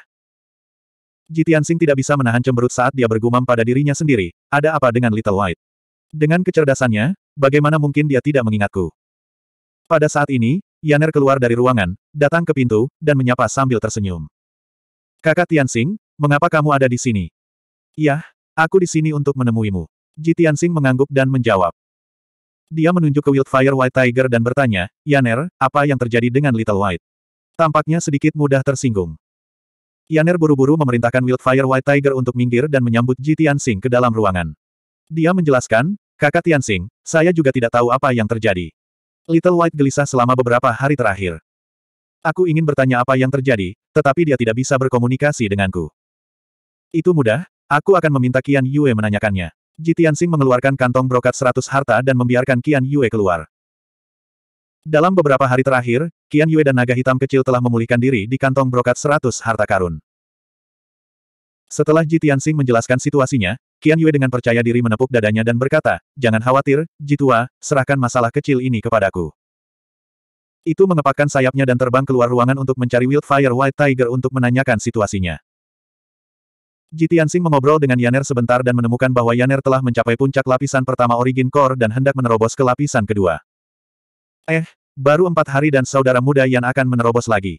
Jitian Sing tidak bisa menahan cemberut saat dia bergumam pada dirinya sendiri, ada apa dengan Little White? Dengan kecerdasannya, bagaimana mungkin dia tidak mengingatku? Pada saat ini, Yaner keluar dari ruangan, datang ke pintu, dan menyapa sambil tersenyum. Kakak Tianxing, mengapa kamu ada di sini? Yah, aku di sini untuk menemuimu. Jitian mengangguk dan menjawab. Dia menunjuk ke Wildfire White Tiger dan bertanya, Yaner, apa yang terjadi dengan Little White? Tampaknya sedikit mudah tersinggung. Yaner buru-buru memerintahkan Wildfire White Tiger untuk minggir dan menyambut Ji Tianxing ke dalam ruangan. Dia menjelaskan, kakak Tianxing, saya juga tidak tahu apa yang terjadi. Little White gelisah selama beberapa hari terakhir. Aku ingin bertanya apa yang terjadi, tetapi dia tidak bisa berkomunikasi denganku. Itu mudah, aku akan meminta Kian Yue menanyakannya. Ji mengeluarkan kantong brokat seratus harta dan membiarkan Qian Yue keluar. Dalam beberapa hari terakhir, Qian Yue dan naga hitam kecil telah memulihkan diri di kantong brokat seratus harta karun. Setelah Ji menjelaskan situasinya, Qian Yue dengan percaya diri menepuk dadanya dan berkata, Jangan khawatir, Ji serahkan masalah kecil ini kepadaku. Itu mengepakkan sayapnya dan terbang keluar ruangan untuk mencari Wildfire White Tiger untuk menanyakan situasinya. Jitian Tianxing mengobrol dengan Yaner sebentar dan menemukan bahwa Yaner telah mencapai puncak lapisan pertama Origin Core dan hendak menerobos ke lapisan kedua. Eh, baru empat hari dan saudara muda yang akan menerobos lagi.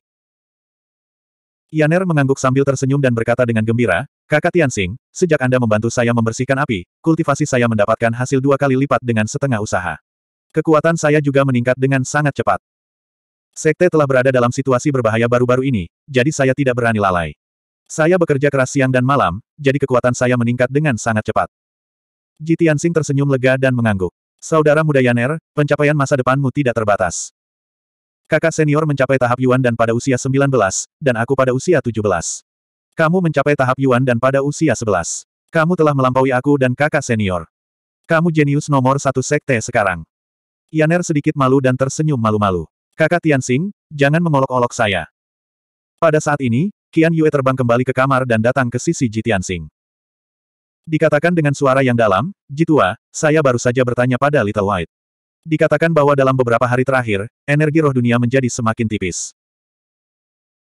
Yaner mengangguk sambil tersenyum dan berkata dengan gembira, Kakak Tianxing, sejak Anda membantu saya membersihkan api, kultivasi saya mendapatkan hasil dua kali lipat dengan setengah usaha. Kekuatan saya juga meningkat dengan sangat cepat. Sekte telah berada dalam situasi berbahaya baru-baru ini, jadi saya tidak berani lalai. Saya bekerja keras siang dan malam, jadi kekuatan saya meningkat dengan sangat cepat. Ji Tianxing tersenyum lega dan mengangguk. Saudara muda Yaner, pencapaian masa depanmu tidak terbatas. Kakak senior mencapai tahap Yuan dan pada usia 19, dan aku pada usia 17. Kamu mencapai tahap Yuan dan pada usia 11. Kamu telah melampaui aku dan kakak senior. Kamu jenius nomor satu sekte sekarang. Yaner sedikit malu dan tersenyum malu-malu. Kakak Tianxing, jangan mengolok-olok saya. Pada saat ini, Qian Yue terbang kembali ke kamar dan datang ke sisi Ji Tianxing. Dikatakan dengan suara yang dalam, Jitua, saya baru saja bertanya pada Little White. Dikatakan bahwa dalam beberapa hari terakhir, energi roh dunia menjadi semakin tipis.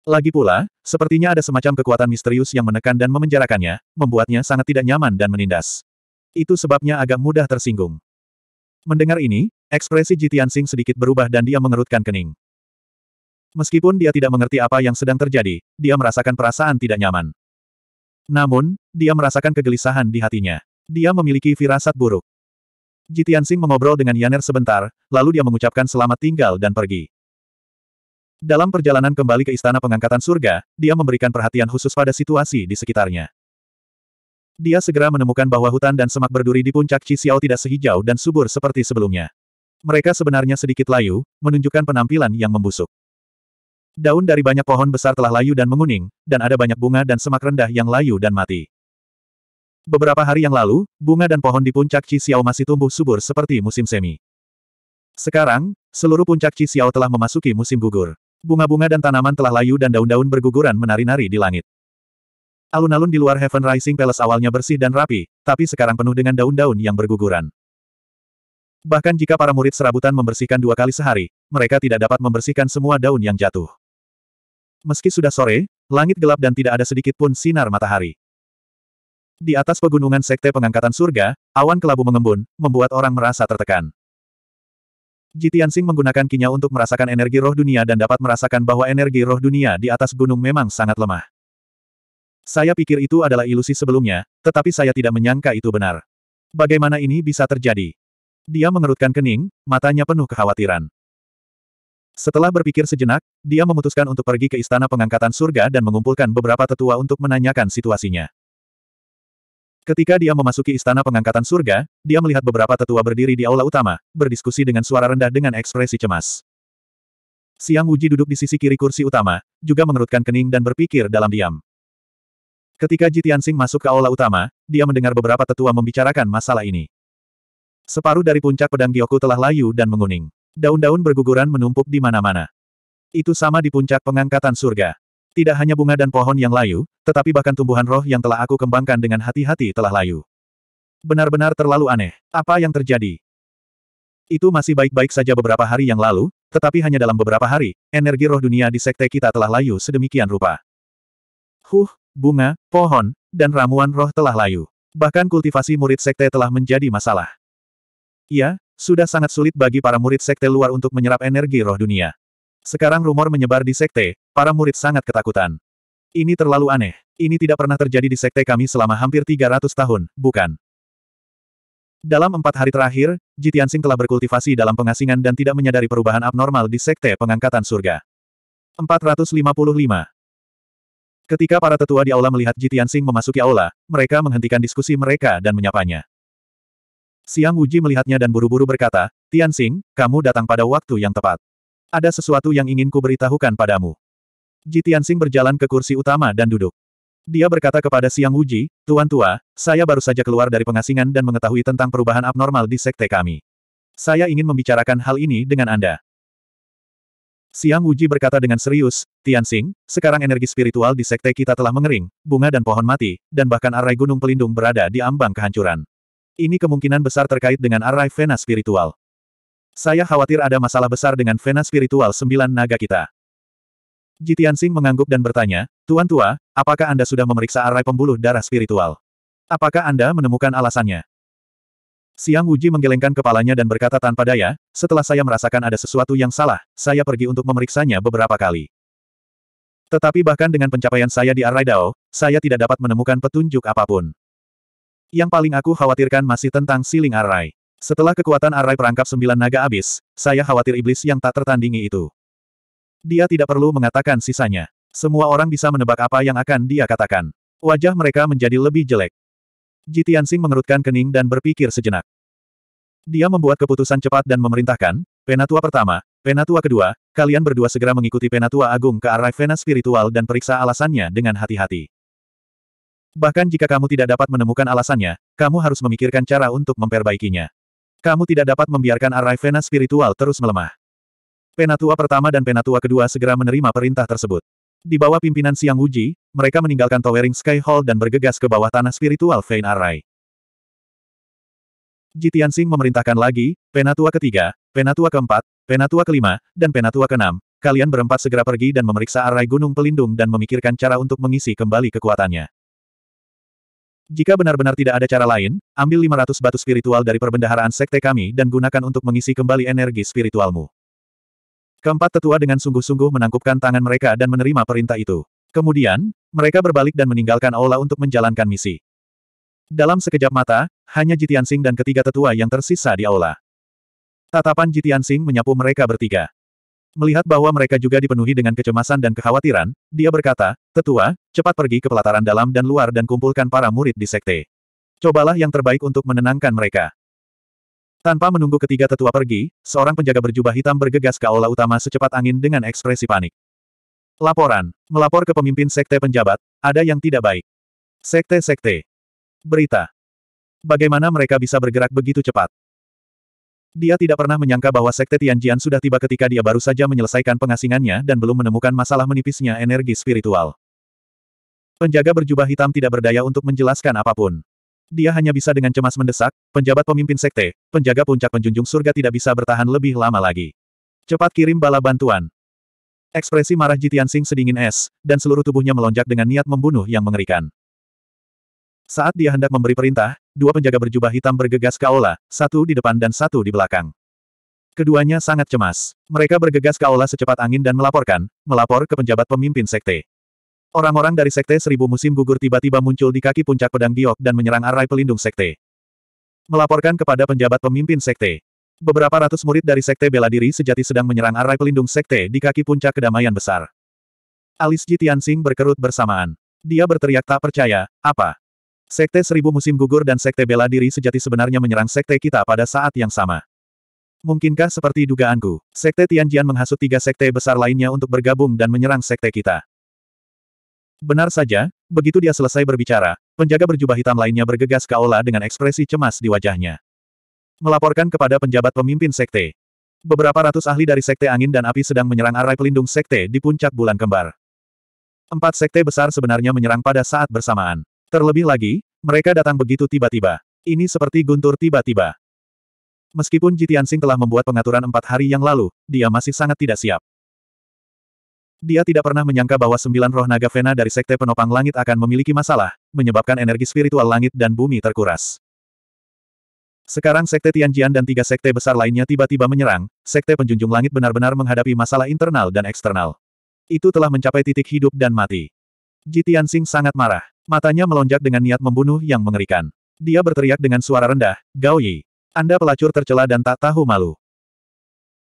Lagi pula, sepertinya ada semacam kekuatan misterius yang menekan dan memenjarakannya, membuatnya sangat tidak nyaman dan menindas. Itu sebabnya agak mudah tersinggung. Mendengar ini, ekspresi Jitian Sing sedikit berubah dan dia mengerutkan kening. Meskipun dia tidak mengerti apa yang sedang terjadi, dia merasakan perasaan tidak nyaman. Namun, dia merasakan kegelisahan di hatinya. Dia memiliki firasat buruk. Jitian Sing mengobrol dengan Yaner sebentar, lalu dia mengucapkan selamat tinggal dan pergi. Dalam perjalanan kembali ke Istana Pengangkatan Surga, dia memberikan perhatian khusus pada situasi di sekitarnya. Dia segera menemukan bahwa hutan dan semak berduri di puncak Cixiao tidak sehijau dan subur seperti sebelumnya. Mereka sebenarnya sedikit layu, menunjukkan penampilan yang membusuk. Daun dari banyak pohon besar telah layu dan menguning, dan ada banyak bunga dan semak rendah yang layu dan mati. Beberapa hari yang lalu, bunga dan pohon di puncak Cixiao masih tumbuh subur seperti musim semi. Sekarang, seluruh puncak Cixiao telah memasuki musim gugur. Bunga-bunga dan tanaman telah layu dan daun-daun berguguran menari-nari di langit. Alun-alun di luar Heaven Rising Palace awalnya bersih dan rapi, tapi sekarang penuh dengan daun-daun yang berguguran. Bahkan jika para murid serabutan membersihkan dua kali sehari, mereka tidak dapat membersihkan semua daun yang jatuh. Meski sudah sore, langit gelap dan tidak ada sedikit pun sinar matahari. Di atas pegunungan Sekte Pengangkatan Surga, awan kelabu mengembun, membuat orang merasa tertekan. Jitiansing menggunakan kinya untuk merasakan energi roh dunia dan dapat merasakan bahwa energi roh dunia di atas gunung memang sangat lemah. Saya pikir itu adalah ilusi sebelumnya, tetapi saya tidak menyangka itu benar. Bagaimana ini bisa terjadi? Dia mengerutkan kening, matanya penuh kekhawatiran. Setelah berpikir sejenak, dia memutuskan untuk pergi ke Istana Pengangkatan Surga dan mengumpulkan beberapa tetua untuk menanyakan situasinya. Ketika dia memasuki Istana Pengangkatan Surga, dia melihat beberapa tetua berdiri di aula utama, berdiskusi dengan suara rendah dengan ekspresi cemas. Siang Wuji duduk di sisi kiri kursi utama, juga mengerutkan kening dan berpikir dalam diam. Ketika Jitiansing masuk ke aula utama, dia mendengar beberapa tetua membicarakan masalah ini. Separuh dari puncak pedang Gyoku telah layu dan menguning. Daun-daun berguguran menumpuk di mana-mana. Itu sama di puncak pengangkatan surga. Tidak hanya bunga dan pohon yang layu, tetapi bahkan tumbuhan roh yang telah aku kembangkan dengan hati-hati telah layu. Benar-benar terlalu aneh. Apa yang terjadi? Itu masih baik-baik saja beberapa hari yang lalu, tetapi hanya dalam beberapa hari, energi roh dunia di sekte kita telah layu sedemikian rupa. Huh, bunga, pohon, dan ramuan roh telah layu. Bahkan kultivasi murid sekte telah menjadi masalah. Ya, sudah sangat sulit bagi para murid sekte luar untuk menyerap energi roh dunia. Sekarang rumor menyebar di sekte, para murid sangat ketakutan. Ini terlalu aneh. Ini tidak pernah terjadi di sekte kami selama hampir 300 tahun, bukan? Dalam empat hari terakhir, Jitiansing telah berkultivasi dalam pengasingan dan tidak menyadari perubahan abnormal di sekte pengangkatan surga. 455. Ketika para tetua di aula melihat Jitiansing memasuki aula, mereka menghentikan diskusi mereka dan menyapanya. Siang Wuji melihatnya dan buru-buru berkata, Tianxing, kamu datang pada waktu yang tepat. Ada sesuatu yang ingin ku beritahukan padamu. Ji Tianxing berjalan ke kursi utama dan duduk. Dia berkata kepada Siang Wuji, Tuan Tua, saya baru saja keluar dari pengasingan dan mengetahui tentang perubahan abnormal di sekte kami. Saya ingin membicarakan hal ini dengan Anda. Siang Wuji berkata dengan serius, Tianxing, sekarang energi spiritual di sekte kita telah mengering, bunga dan pohon mati, dan bahkan arai gunung pelindung berada di ambang kehancuran. Ini kemungkinan besar terkait dengan arai Vena spiritual. Saya khawatir ada masalah besar dengan Vena spiritual sembilan naga kita. Jitian Sing mengangguk dan bertanya, Tuan Tua, apakah Anda sudah memeriksa arai pembuluh darah spiritual? Apakah Anda menemukan alasannya? Siang Wuji menggelengkan kepalanya dan berkata tanpa daya, setelah saya merasakan ada sesuatu yang salah, saya pergi untuk memeriksanya beberapa kali. Tetapi bahkan dengan pencapaian saya di Arai Dao, saya tidak dapat menemukan petunjuk apapun. Yang paling aku khawatirkan masih tentang siling arai. Setelah kekuatan arai perangkap sembilan naga abis, saya khawatir iblis yang tak tertandingi itu. Dia tidak perlu mengatakan sisanya. Semua orang bisa menebak apa yang akan dia katakan. Wajah mereka menjadi lebih jelek. Jitiansing mengerutkan kening dan berpikir sejenak. Dia membuat keputusan cepat dan memerintahkan, Penatua pertama, Penatua kedua, kalian berdua segera mengikuti Penatua Agung ke arah Vena spiritual dan periksa alasannya dengan hati-hati. Bahkan jika kamu tidak dapat menemukan alasannya, kamu harus memikirkan cara untuk memperbaikinya. Kamu tidak dapat membiarkan arai vena spiritual terus melemah. Penatua pertama dan penatua kedua segera menerima perintah tersebut. Di bawah pimpinan Siang Wuji, mereka meninggalkan Towering Sky Hall dan bergegas ke bawah tanah spiritual Vein Arai. Jitian Sing memerintahkan lagi, penatua ketiga, penatua keempat, penatua kelima, dan penatua keenam, kalian berempat segera pergi dan memeriksa arai gunung pelindung dan memikirkan cara untuk mengisi kembali kekuatannya. Jika benar-benar tidak ada cara lain, ambil 500 batu spiritual dari perbendaharaan sekte kami dan gunakan untuk mengisi kembali energi spiritualmu. Keempat tetua dengan sungguh-sungguh menangkupkan tangan mereka dan menerima perintah itu. Kemudian, mereka berbalik dan meninggalkan aula untuk menjalankan misi. Dalam sekejap mata, hanya Jitian Jitiansing dan ketiga tetua yang tersisa di aula. Tatapan Jitian Jitiansing menyapu mereka bertiga. Melihat bahwa mereka juga dipenuhi dengan kecemasan dan kekhawatiran, dia berkata, Tetua, cepat pergi ke pelataran dalam dan luar dan kumpulkan para murid di sekte. Cobalah yang terbaik untuk menenangkan mereka. Tanpa menunggu ketiga tetua pergi, seorang penjaga berjubah hitam bergegas ke aula utama secepat angin dengan ekspresi panik. Laporan. Melapor ke pemimpin sekte penjabat, ada yang tidak baik. Sekte-sekte. Berita. Bagaimana mereka bisa bergerak begitu cepat? Dia tidak pernah menyangka bahwa Sekte Tianjian sudah tiba ketika dia baru saja menyelesaikan pengasingannya dan belum menemukan masalah menipisnya energi spiritual. Penjaga berjubah hitam tidak berdaya untuk menjelaskan apapun. Dia hanya bisa dengan cemas mendesak, penjabat pemimpin sekte, penjaga puncak penjunjung surga tidak bisa bertahan lebih lama lagi. Cepat kirim bala bantuan. Ekspresi marah Jitian Sing sedingin es, dan seluruh tubuhnya melonjak dengan niat membunuh yang mengerikan. Saat dia hendak memberi perintah, dua penjaga berjubah hitam bergegas ke Aula, satu di depan dan satu di belakang. Keduanya sangat cemas. Mereka bergegas ke Aula secepat angin dan melaporkan, melapor ke penjabat pemimpin sekte. Orang-orang dari sekte seribu musim gugur tiba-tiba muncul di kaki puncak pedang giok dan menyerang arai pelindung sekte. Melaporkan kepada penjabat pemimpin sekte. Beberapa ratus murid dari Sekte Bela Diri sejati sedang menyerang arai pelindung Sekte di kaki puncak kedamaian besar. Alis Jitian Singh berkerut bersamaan. Dia berteriak tak percaya, apa? Sekte Seribu Musim Gugur dan Sekte Bela Diri sejati sebenarnya menyerang Sekte kita pada saat yang sama. Mungkinkah seperti dugaanku, Sekte Tianjian menghasut tiga sekte besar lainnya untuk bergabung dan menyerang Sekte kita. Benar saja, begitu dia selesai berbicara, penjaga berjubah hitam lainnya bergegas ke Aula dengan ekspresi cemas di wajahnya. Melaporkan kepada penjabat pemimpin sekte. Beberapa ratus ahli dari sekte angin dan api sedang menyerang arai pelindung sekte di puncak bulan kembar. Empat sekte besar sebenarnya menyerang pada saat bersamaan. Terlebih lagi, mereka datang begitu tiba-tiba. Ini seperti guntur tiba-tiba. Meskipun Jitiansing telah membuat pengaturan empat hari yang lalu, dia masih sangat tidak siap. Dia tidak pernah menyangka bahwa sembilan roh naga Vena dari Sekte Penopang Langit akan memiliki masalah, menyebabkan energi spiritual langit dan bumi terkuras. Sekarang Sekte Tianjian dan tiga sekte besar lainnya tiba-tiba menyerang, Sekte Penjunjung Langit benar-benar menghadapi masalah internal dan eksternal. Itu telah mencapai titik hidup dan mati. Jitian Tianxing sangat marah. Matanya melonjak dengan niat membunuh yang mengerikan. Dia berteriak dengan suara rendah, Gao Yi. Anda pelacur tercela dan tak tahu malu.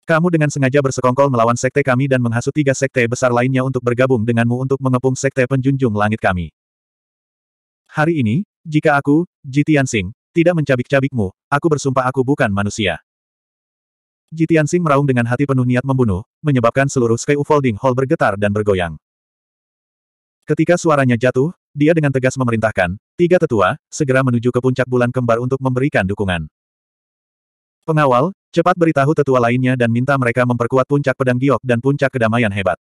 Kamu dengan sengaja bersekongkol melawan sekte kami dan menghasut tiga sekte besar lainnya untuk bergabung denganmu untuk mengepung sekte penjunjung langit kami. Hari ini, jika aku, Jitian Sing, tidak mencabik-cabikmu, aku bersumpah aku bukan manusia. Jitian Sing meraung dengan hati penuh niat membunuh, menyebabkan seluruh Sky Folding Hall bergetar dan bergoyang. Ketika suaranya jatuh, dia dengan tegas memerintahkan, tiga tetua, segera menuju ke puncak bulan kembar untuk memberikan dukungan. Pengawal, cepat beritahu tetua lainnya dan minta mereka memperkuat puncak pedang giok dan puncak kedamaian hebat.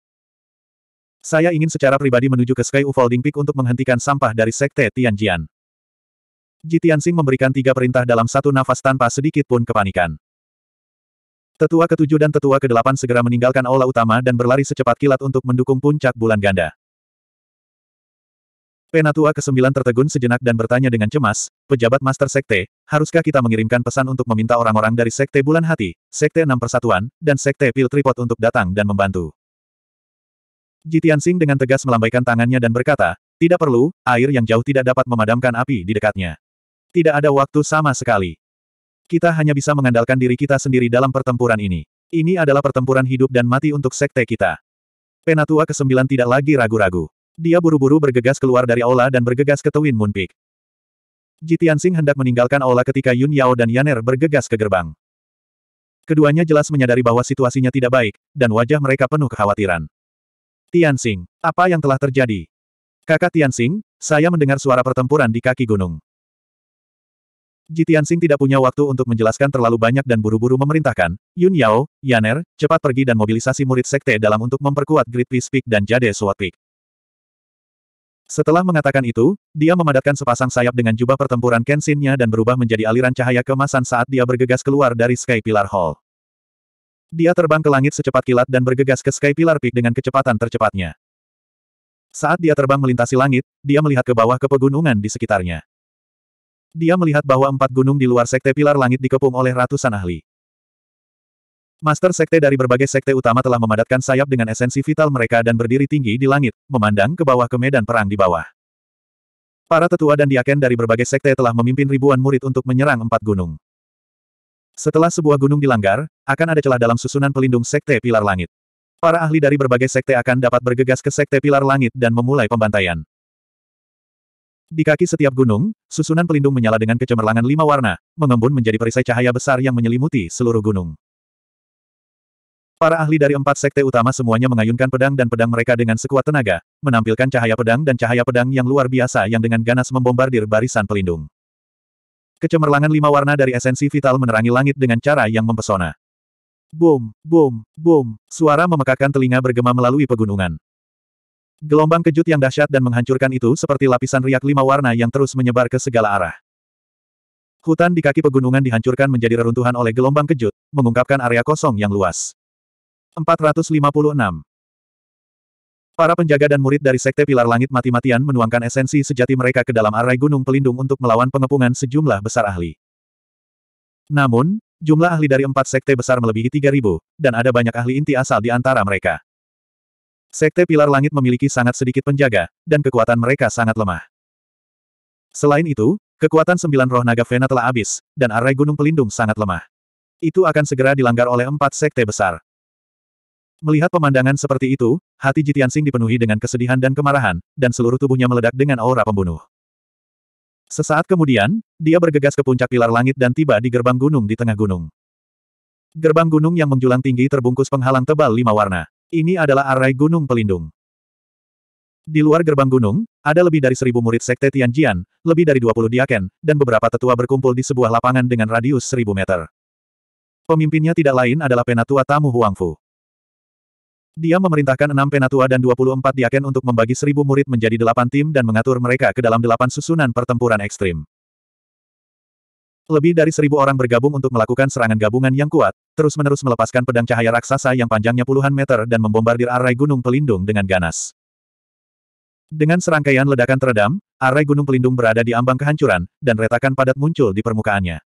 Saya ingin secara pribadi menuju ke Sky Ufolding Peak untuk menghentikan sampah dari Sekte Tianjian. Tianxing memberikan tiga perintah dalam satu nafas tanpa sedikit pun kepanikan. Tetua ketujuh dan tetua kedelapan segera meninggalkan aula utama dan berlari secepat kilat untuk mendukung puncak bulan ganda. Penatua ke-9 tertegun sejenak dan bertanya dengan cemas, pejabat Master Sekte, haruskah kita mengirimkan pesan untuk meminta orang-orang dari Sekte Bulan Hati, Sekte 6 Persatuan, dan Sekte Pil Tripod untuk datang dan membantu? Jitian Sing dengan tegas melambaikan tangannya dan berkata, tidak perlu, air yang jauh tidak dapat memadamkan api di dekatnya. Tidak ada waktu sama sekali. Kita hanya bisa mengandalkan diri kita sendiri dalam pertempuran ini. Ini adalah pertempuran hidup dan mati untuk sekte kita. Penatua ke-9 tidak lagi ragu-ragu. Dia buru-buru bergegas keluar dari aula dan bergegas ke Twin Moon Peak. Ji Tianxing hendak meninggalkan aula ketika Yun Yao dan Yaner bergegas ke gerbang. Keduanya jelas menyadari bahwa situasinya tidak baik, dan wajah mereka penuh kekhawatiran. Tianxing, apa yang telah terjadi? Kakak Tianxing, saya mendengar suara pertempuran di kaki gunung. Jitiansing tidak punya waktu untuk menjelaskan terlalu banyak dan buru-buru memerintahkan, Yun Yao, Yaner, cepat pergi dan mobilisasi murid sekte dalam untuk memperkuat Great Peace Peak dan Jade Sword Peak. Setelah mengatakan itu, dia memadatkan sepasang sayap dengan jubah pertempuran Kenshin-nya dan berubah menjadi aliran cahaya kemasan saat dia bergegas keluar dari Sky Pillar Hall. Dia terbang ke langit secepat kilat dan bergegas ke Sky Pillar Peak dengan kecepatan tercepatnya. Saat dia terbang melintasi langit, dia melihat ke bawah ke pegunungan di sekitarnya. Dia melihat bahwa empat gunung di luar sekte pilar langit dikepung oleh ratusan ahli. Master Sekte dari berbagai sekte utama telah memadatkan sayap dengan esensi vital mereka dan berdiri tinggi di langit, memandang ke bawah ke medan perang di bawah. Para tetua dan diaken dari berbagai sekte telah memimpin ribuan murid untuk menyerang empat gunung. Setelah sebuah gunung dilanggar, akan ada celah dalam susunan pelindung sekte pilar langit. Para ahli dari berbagai sekte akan dapat bergegas ke sekte pilar langit dan memulai pembantaian. Di kaki setiap gunung, susunan pelindung menyala dengan kecemerlangan lima warna, mengembun menjadi perisai cahaya besar yang menyelimuti seluruh gunung. Para ahli dari empat sekte utama semuanya mengayunkan pedang dan pedang mereka dengan sekuat tenaga, menampilkan cahaya pedang dan cahaya pedang yang luar biasa yang dengan ganas membombardir barisan pelindung. Kecemerlangan lima warna dari esensi vital menerangi langit dengan cara yang mempesona. Boom, boom, boom, suara memekakan telinga bergema melalui pegunungan. Gelombang kejut yang dahsyat dan menghancurkan itu seperti lapisan riak lima warna yang terus menyebar ke segala arah. Hutan di kaki pegunungan dihancurkan menjadi reruntuhan oleh gelombang kejut, mengungkapkan area kosong yang luas. 456. Para penjaga dan murid dari Sekte Pilar Langit mati-matian menuangkan esensi sejati mereka ke dalam arai gunung pelindung untuk melawan pengepungan sejumlah besar ahli. Namun, jumlah ahli dari empat sekte besar melebihi 3.000, dan ada banyak ahli inti asal di antara mereka. Sekte Pilar Langit memiliki sangat sedikit penjaga, dan kekuatan mereka sangat lemah. Selain itu, kekuatan sembilan roh naga Vena telah habis, dan arai gunung pelindung sangat lemah. Itu akan segera dilanggar oleh empat sekte besar, Melihat pemandangan seperti itu, hati Jitian Sing dipenuhi dengan kesedihan dan kemarahan, dan seluruh tubuhnya meledak dengan aura pembunuh. Sesaat kemudian, dia bergegas ke puncak pilar langit dan tiba di gerbang gunung di tengah gunung. Gerbang gunung yang menjulang tinggi terbungkus penghalang tebal lima warna. Ini adalah arai gunung pelindung. Di luar gerbang gunung, ada lebih dari seribu murid sekte Tianjian, lebih dari dua 20 diaken, dan beberapa tetua berkumpul di sebuah lapangan dengan radius seribu meter. Pemimpinnya tidak lain adalah penatua tamu Huangfu. Dia memerintahkan enam penatua dan 24 diaken untuk membagi seribu murid menjadi delapan tim dan mengatur mereka ke dalam delapan susunan pertempuran ekstrim. Lebih dari seribu orang bergabung untuk melakukan serangan gabungan yang kuat, terus-menerus melepaskan pedang cahaya raksasa yang panjangnya puluhan meter dan membombardir arai gunung pelindung dengan ganas. Dengan serangkaian ledakan teredam, arai gunung pelindung berada di ambang kehancuran, dan retakan padat muncul di permukaannya.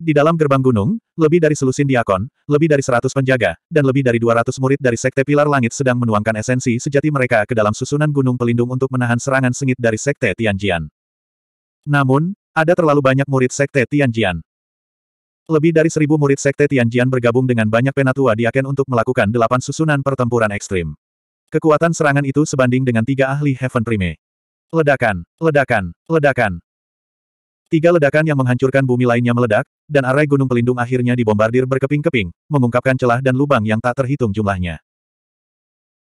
Di dalam gerbang gunung, lebih dari selusin diakon, lebih dari seratus penjaga, dan lebih dari dua ratus murid dari Sekte Pilar Langit sedang menuangkan esensi sejati mereka ke dalam susunan gunung pelindung untuk menahan serangan sengit dari Sekte Tianjian. Namun, ada terlalu banyak murid Sekte Tianjian. Lebih dari seribu murid Sekte Tianjian bergabung dengan banyak penatua diaken untuk melakukan delapan susunan pertempuran ekstrim. Kekuatan serangan itu sebanding dengan tiga ahli Heaven Prime. Ledakan, ledakan, ledakan. Tiga ledakan yang menghancurkan bumi lainnya meledak, dan arai gunung pelindung akhirnya dibombardir berkeping-keping, mengungkapkan celah dan lubang yang tak terhitung jumlahnya.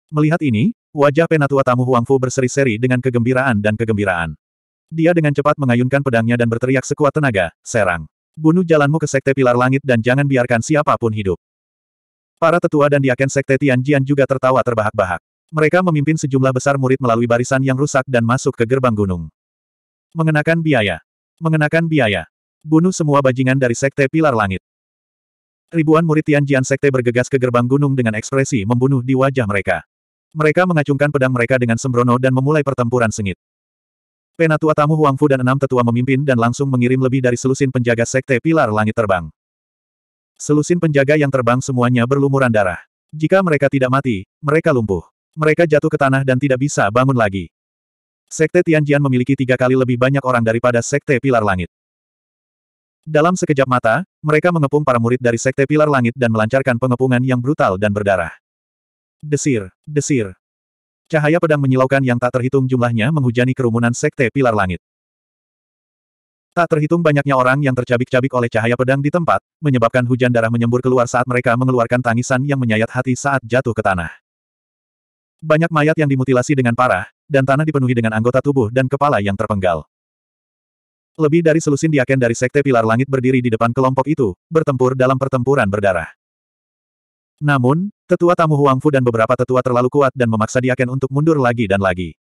Melihat ini, wajah penatua tamu Huang Fu berseri-seri dengan kegembiraan dan kegembiraan. Dia dengan cepat mengayunkan pedangnya dan berteriak sekuat tenaga, serang. Bunuh jalanmu ke Sekte Pilar Langit dan jangan biarkan siapapun hidup. Para tetua dan diaken Sekte Tianjian juga tertawa terbahak-bahak. Mereka memimpin sejumlah besar murid melalui barisan yang rusak dan masuk ke gerbang gunung. Mengenakan biaya, Mengenakan biaya. Bunuh semua bajingan dari Sekte Pilar Langit. Ribuan murid Tianjian Sekte bergegas ke gerbang gunung dengan ekspresi membunuh di wajah mereka. Mereka mengacungkan pedang mereka dengan sembrono dan memulai pertempuran sengit. Penatua tamu Huangfu dan enam tetua memimpin dan langsung mengirim lebih dari selusin penjaga Sekte Pilar Langit terbang. Selusin penjaga yang terbang semuanya berlumuran darah. Jika mereka tidak mati, mereka lumpuh. Mereka jatuh ke tanah dan tidak bisa bangun lagi. Sekte Tianjian memiliki tiga kali lebih banyak orang daripada Sekte Pilar Langit. Dalam sekejap mata, mereka mengepung para murid dari Sekte Pilar Langit dan melancarkan pengepungan yang brutal dan berdarah. Desir, desir. Cahaya pedang menyilaukan yang tak terhitung jumlahnya menghujani kerumunan Sekte Pilar Langit. Tak terhitung banyaknya orang yang tercabik-cabik oleh cahaya pedang di tempat, menyebabkan hujan darah menyembur keluar saat mereka mengeluarkan tangisan yang menyayat hati saat jatuh ke tanah. Banyak mayat yang dimutilasi dengan parah, dan tanah dipenuhi dengan anggota tubuh dan kepala yang terpenggal. Lebih dari selusin diaken dari Sekte Pilar Langit berdiri di depan kelompok itu, bertempur dalam pertempuran berdarah. Namun, tetua tamu Huangfu dan beberapa tetua terlalu kuat dan memaksa Diaken untuk mundur lagi dan lagi.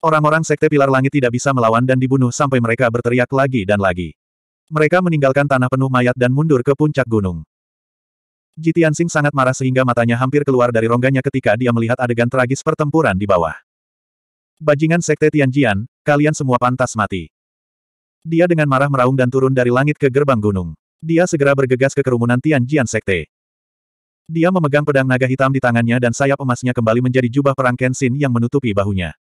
Orang-orang Sekte Pilar Langit tidak bisa melawan dan dibunuh sampai mereka berteriak lagi dan lagi. Mereka meninggalkan tanah penuh mayat dan mundur ke puncak gunung. Jitian Sing sangat marah sehingga matanya hampir keluar dari rongganya ketika dia melihat adegan tragis pertempuran di bawah. Bajingan Sekte Tianjian, kalian semua pantas mati. Dia dengan marah meraung dan turun dari langit ke gerbang gunung. Dia segera bergegas ke kerumunan Tianjian Sekte. Dia memegang pedang naga hitam di tangannya dan sayap emasnya kembali menjadi jubah perang Kenshin yang menutupi bahunya.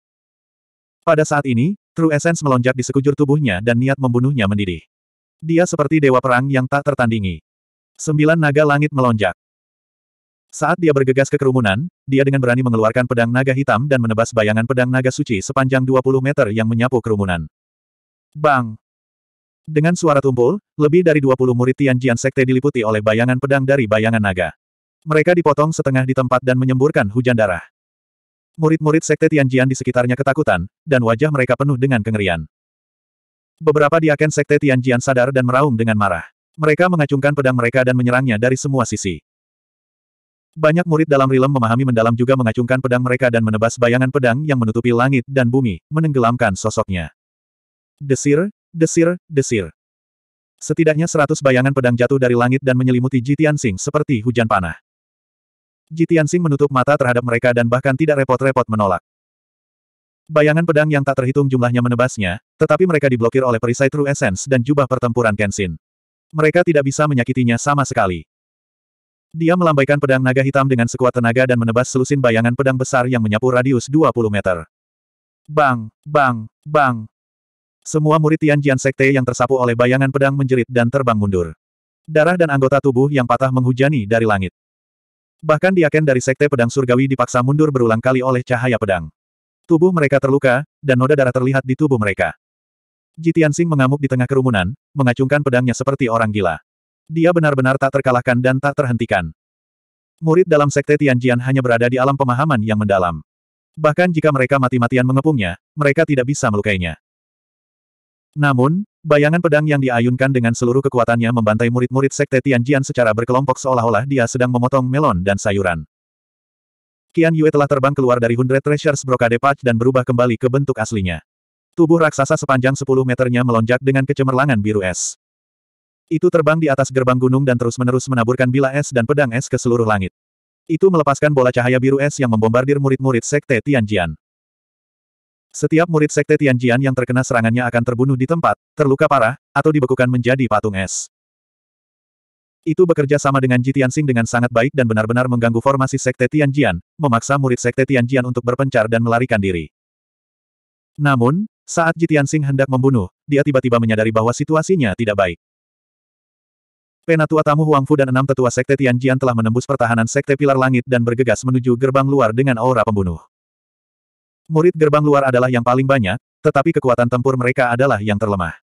Pada saat ini, True Essence melonjak di sekujur tubuhnya dan niat membunuhnya mendidih. Dia seperti dewa perang yang tak tertandingi. Sembilan naga langit melonjak. Saat dia bergegas ke kerumunan, dia dengan berani mengeluarkan pedang naga hitam dan menebas bayangan pedang naga suci sepanjang 20 meter yang menyapu kerumunan. Bang! Dengan suara tumpul, lebih dari 20 murid Tianjian Sekte diliputi oleh bayangan pedang dari bayangan naga. Mereka dipotong setengah di tempat dan menyemburkan hujan darah. Murid-murid Sekte Tianjian di sekitarnya ketakutan, dan wajah mereka penuh dengan kengerian. Beberapa diaken Sekte Tianjian sadar dan meraung dengan marah. Mereka mengacungkan pedang mereka dan menyerangnya dari semua sisi. Banyak murid dalam rilem memahami mendalam juga mengacungkan pedang mereka dan menebas bayangan pedang yang menutupi langit dan bumi, menenggelamkan sosoknya. Desir, desir, desir. Setidaknya seratus bayangan pedang jatuh dari langit dan menyelimuti Jitian Sing seperti hujan panah. Jitian Sing menutup mata terhadap mereka dan bahkan tidak repot-repot menolak. Bayangan pedang yang tak terhitung jumlahnya menebasnya, tetapi mereka diblokir oleh perisai True Essence dan jubah pertempuran Kenshin. Mereka tidak bisa menyakitinya sama sekali. Dia melambaikan pedang naga hitam dengan sekuat tenaga dan menebas selusin bayangan pedang besar yang menyapu radius 20 meter. Bang, bang, bang. Semua murid Tianjian Sekte yang tersapu oleh bayangan pedang menjerit dan terbang mundur. Darah dan anggota tubuh yang patah menghujani dari langit. Bahkan diaken dari Sekte Pedang Surgawi dipaksa mundur berulang kali oleh cahaya pedang. Tubuh mereka terluka, dan noda darah terlihat di tubuh mereka. Jitian Sing mengamuk di tengah kerumunan, mengacungkan pedangnya seperti orang gila. Dia benar-benar tak terkalahkan dan tak terhentikan. Murid dalam sekte Tianjian hanya berada di alam pemahaman yang mendalam. Bahkan jika mereka mati-matian mengepungnya, mereka tidak bisa melukainya. Namun, bayangan pedang yang diayunkan dengan seluruh kekuatannya membantai murid-murid sekte Tianjian secara berkelompok seolah-olah dia sedang memotong melon dan sayuran. Qian Yue telah terbang keluar dari Hundred Treasures Brokade Patch dan berubah kembali ke bentuk aslinya. Tubuh raksasa sepanjang 10 meternya melonjak dengan kecemerlangan biru es. Itu terbang di atas gerbang gunung dan terus-menerus menaburkan bila es dan pedang es ke seluruh langit. Itu melepaskan bola cahaya biru es yang membombardir murid-murid Sekte Tianjian. Setiap murid Sekte Tianjian yang terkena serangannya akan terbunuh di tempat, terluka parah, atau dibekukan menjadi patung es. Itu bekerja sama dengan Tianxing dengan sangat baik dan benar-benar mengganggu formasi Sekte Tianjian, memaksa murid Sekte Tianjian untuk berpencar dan melarikan diri. Namun, saat Tianxing hendak membunuh, dia tiba-tiba menyadari bahwa situasinya tidak baik. Penatua tamu Huangfu dan enam tetua Sekte Tianjian telah menembus pertahanan Sekte Pilar Langit dan bergegas menuju gerbang luar dengan aura pembunuh. Murid gerbang luar adalah yang paling banyak, tetapi kekuatan tempur mereka adalah yang terlemah.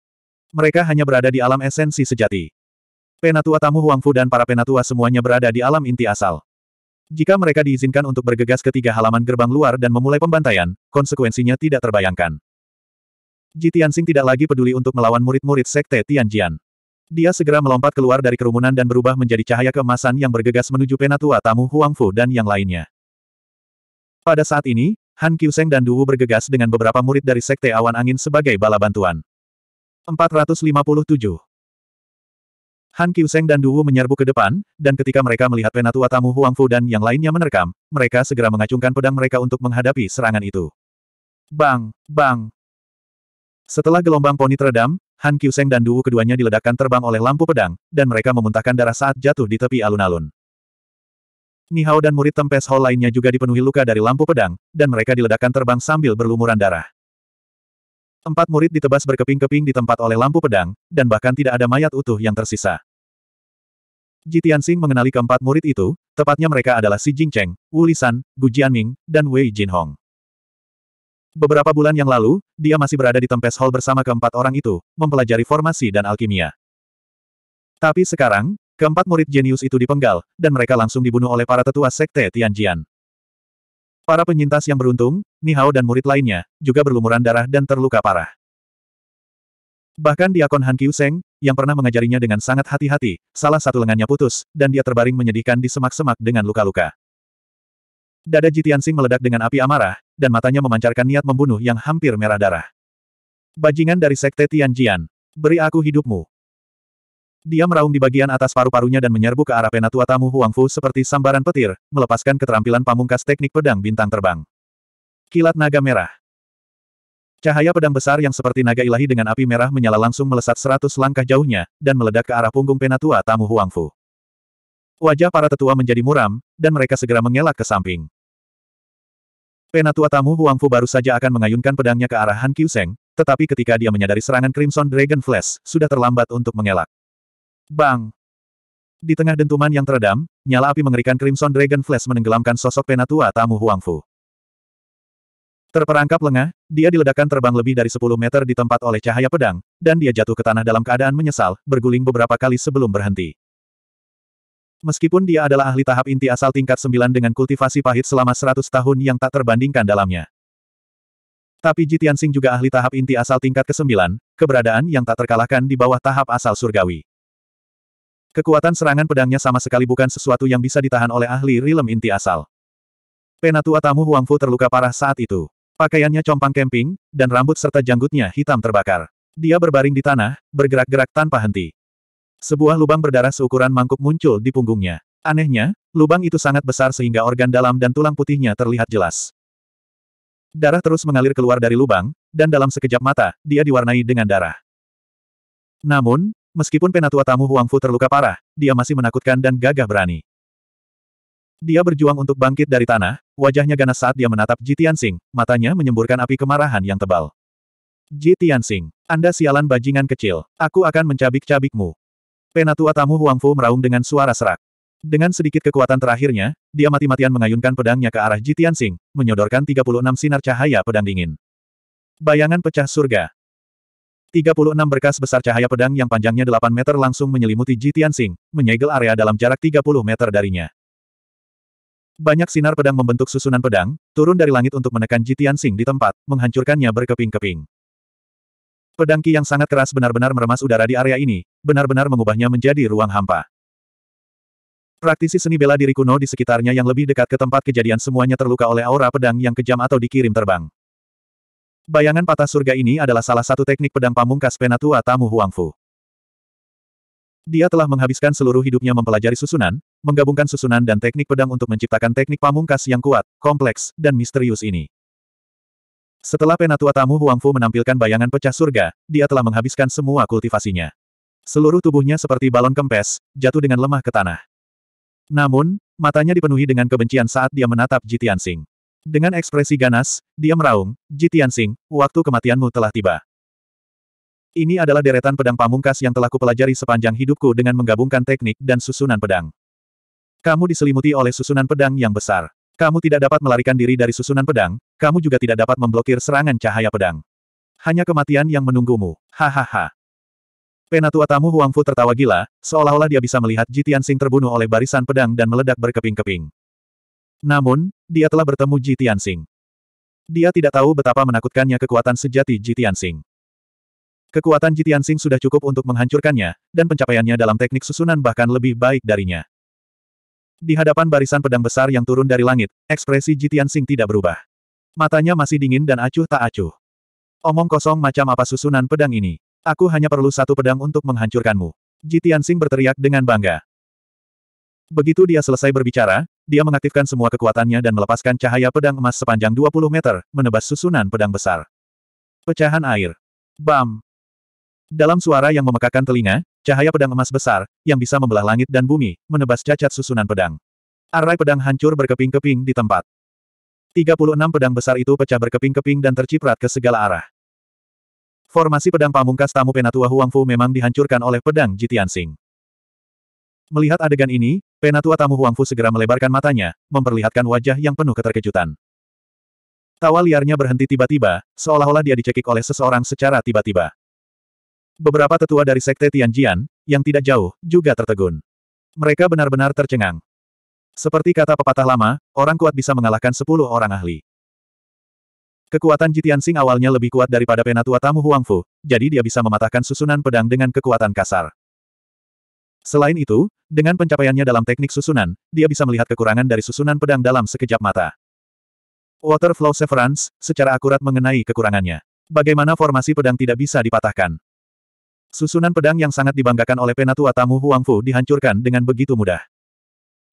Mereka hanya berada di alam esensi sejati. Penatua tamu Huangfu dan para penatua semuanya berada di alam inti asal. Jika mereka diizinkan untuk bergegas ke tiga halaman gerbang luar dan memulai pembantaian, konsekuensinya tidak terbayangkan. Ji Tianxing tidak lagi peduli untuk melawan murid-murid Sekte Tianjian. Dia segera melompat keluar dari kerumunan dan berubah menjadi cahaya keemasan yang bergegas menuju penatua tamu Huang Fu dan yang lainnya. Pada saat ini, Han Kyuseng dan Duwu bergegas dengan beberapa murid dari Sekte Awan Angin sebagai bala bantuan. 457 Han Kyuseng dan Duwu menyerbu ke depan, dan ketika mereka melihat penatua tamu Huang Fu dan yang lainnya menerkam, mereka segera mengacungkan pedang mereka untuk menghadapi serangan itu. Bang! Bang! Setelah gelombang poni teredam, Han Kyuseng dan Duwu keduanya diledakkan terbang oleh lampu pedang, dan mereka memuntahkan darah saat jatuh di tepi alun-alun. Nihao dan murid Tempes Hall lainnya juga dipenuhi luka dari lampu pedang, dan mereka diledakkan terbang sambil berlumuran darah. Empat murid ditebas berkeping-keping di tempat oleh lampu pedang, dan bahkan tidak ada mayat utuh yang tersisa. Ji Tianxing mengenali keempat murid itu, tepatnya mereka adalah Si Jingcheng, Wu Lisan, Gu Jianming, dan Wei Jinhong. Beberapa bulan yang lalu, dia masih berada di Tempest Hall bersama keempat orang itu, mempelajari formasi dan alkimia. Tapi sekarang, keempat murid jenius itu dipenggal, dan mereka langsung dibunuh oleh para tetua sekte Tianjian. Para penyintas yang beruntung, Nihao dan murid lainnya, juga berlumuran darah dan terluka parah. Bahkan Diakon Han Kiuseng, yang pernah mengajarinya dengan sangat hati-hati, salah satu lengannya putus, dan dia terbaring menyedihkan di semak-semak dengan luka-luka. Dada Jitian Sing meledak dengan api amarah, dan matanya memancarkan niat membunuh yang hampir merah darah. Bajingan dari Sekte Tianjian, beri aku hidupmu. Dia meraung di bagian atas paru-parunya dan menyerbu ke arah penatua tamu Huangfu seperti sambaran petir, melepaskan keterampilan pamungkas teknik pedang bintang terbang. Kilat naga merah. Cahaya pedang besar yang seperti naga ilahi dengan api merah menyala langsung melesat seratus langkah jauhnya, dan meledak ke arah punggung penatua tamu Huangfu. Wajah para tetua menjadi muram, dan mereka segera mengelak ke samping. Penatua tamu Huang Fu baru saja akan mengayunkan pedangnya ke arah Han Qiuseng, tetapi ketika dia menyadari serangan Crimson Dragon Flash, sudah terlambat untuk mengelak. Bang! Di tengah dentuman yang teredam, nyala api mengerikan Crimson Dragon Flash menenggelamkan sosok penatua tamu Huang Fu. Terperangkap lengah, dia diledakkan terbang lebih dari 10 meter di tempat oleh cahaya pedang, dan dia jatuh ke tanah dalam keadaan menyesal, berguling beberapa kali sebelum berhenti. Meskipun dia adalah ahli tahap inti asal tingkat 9 dengan kultivasi pahit selama 100 tahun yang tak terbandingkan dalamnya. Tapi Jitian Sing juga ahli tahap inti asal tingkat ke-9, keberadaan yang tak terkalahkan di bawah tahap asal surgawi. Kekuatan serangan pedangnya sama sekali bukan sesuatu yang bisa ditahan oleh ahli rilem inti asal. Penatua tamu Huang Fu terluka parah saat itu. Pakaiannya compang kemping, dan rambut serta janggutnya hitam terbakar. Dia berbaring di tanah, bergerak-gerak tanpa henti. Sebuah lubang berdarah seukuran mangkuk muncul di punggungnya. Anehnya, lubang itu sangat besar sehingga organ dalam dan tulang putihnya terlihat jelas. Darah terus mengalir keluar dari lubang, dan dalam sekejap mata, dia diwarnai dengan darah. Namun, meskipun penatua tamu Huang Fu terluka parah, dia masih menakutkan dan gagah berani. Dia berjuang untuk bangkit dari tanah, wajahnya ganas saat dia menatap Ji Tianxing, matanya menyemburkan api kemarahan yang tebal. Ji Tianxing, Anda sialan bajingan kecil, aku akan mencabik-cabikmu. Penatua tamu Huangfu meraung dengan suara serak. Dengan sedikit kekuatan terakhirnya, dia mati-matian mengayunkan pedangnya ke arah Jitian Sing, menyodorkan 36 sinar cahaya pedang dingin. Bayangan pecah surga. 36 berkas besar cahaya pedang yang panjangnya 8 meter langsung menyelimuti Jitian Sing, menyegel area dalam jarak 30 meter darinya. Banyak sinar pedang membentuk susunan pedang, turun dari langit untuk menekan Jitian Sing di tempat, menghancurkannya berkeping-keping. Pedang Ki yang sangat keras benar-benar meremas udara di area ini, benar-benar mengubahnya menjadi ruang hampa. Praktisi seni bela diri kuno di sekitarnya yang lebih dekat ke tempat kejadian semuanya terluka oleh aura pedang yang kejam atau dikirim terbang. Bayangan patah surga ini adalah salah satu teknik pedang pamungkas penatua tamu Huangfu. Dia telah menghabiskan seluruh hidupnya mempelajari susunan, menggabungkan susunan dan teknik pedang untuk menciptakan teknik pamungkas yang kuat, kompleks, dan misterius ini. Setelah penatua tamu Huangfu menampilkan bayangan pecah surga, dia telah menghabiskan semua kultivasinya. Seluruh tubuhnya seperti balon kempes, jatuh dengan lemah ke tanah. Namun, matanya dipenuhi dengan kebencian saat dia menatap Jitian Sing. Dengan ekspresi ganas, dia meraung, Jitian Sing, waktu kematianmu telah tiba. Ini adalah deretan pedang pamungkas yang telah kupelajari sepanjang hidupku dengan menggabungkan teknik dan susunan pedang. Kamu diselimuti oleh susunan pedang yang besar. Kamu tidak dapat melarikan diri dari susunan pedang, kamu juga tidak dapat memblokir serangan cahaya pedang. Hanya kematian yang menunggumu. Hahaha. Penatua tamu Huang Fu tertawa gila, seolah-olah dia bisa melihat Ji Tianxing terbunuh oleh barisan pedang dan meledak berkeping-keping. Namun, dia telah bertemu Ji Tianxing. Dia tidak tahu betapa menakutkannya kekuatan sejati Ji Tianxing. Kekuatan Ji Tianxing sudah cukup untuk menghancurkannya, dan pencapaiannya dalam teknik susunan bahkan lebih baik darinya. Di hadapan barisan pedang besar yang turun dari langit, ekspresi Ji Tianxing tidak berubah. Matanya masih dingin dan acuh tak acuh. Omong kosong macam apa susunan pedang ini? Aku hanya perlu satu pedang untuk menghancurkanmu. Ji Tianxing berteriak dengan bangga. Begitu dia selesai berbicara, dia mengaktifkan semua kekuatannya dan melepaskan cahaya pedang emas sepanjang 20 meter, menebas susunan pedang besar. Pecahan air. Bam! Dalam suara yang memekakan telinga, cahaya pedang emas besar, yang bisa membelah langit dan bumi, menebas cacat susunan pedang. Arai pedang hancur berkeping-keping di tempat. 36 pedang besar itu pecah berkeping-keping dan terciprat ke segala arah. Formasi pedang pamungkas tamu Penatua Huangfu memang dihancurkan oleh pedang Jitian Sing. Melihat adegan ini, Penatua tamu Huangfu segera melebarkan matanya, memperlihatkan wajah yang penuh keterkejutan. Tawa liarnya berhenti tiba-tiba, seolah-olah dia dicekik oleh seseorang secara tiba-tiba. Beberapa tetua dari Sekte Tianjian, yang tidak jauh, juga tertegun. Mereka benar-benar tercengang. Seperti kata pepatah lama, orang kuat bisa mengalahkan sepuluh orang ahli. Kekuatan Jitian Sing awalnya lebih kuat daripada penatua tamu Fu, jadi dia bisa mematahkan susunan pedang dengan kekuatan kasar. Selain itu, dengan pencapaiannya dalam teknik susunan, dia bisa melihat kekurangan dari susunan pedang dalam sekejap mata. Water Flow Severance, secara akurat mengenai kekurangannya. Bagaimana formasi pedang tidak bisa dipatahkan? Susunan pedang yang sangat dibanggakan oleh penatua tamu Fu dihancurkan dengan begitu mudah.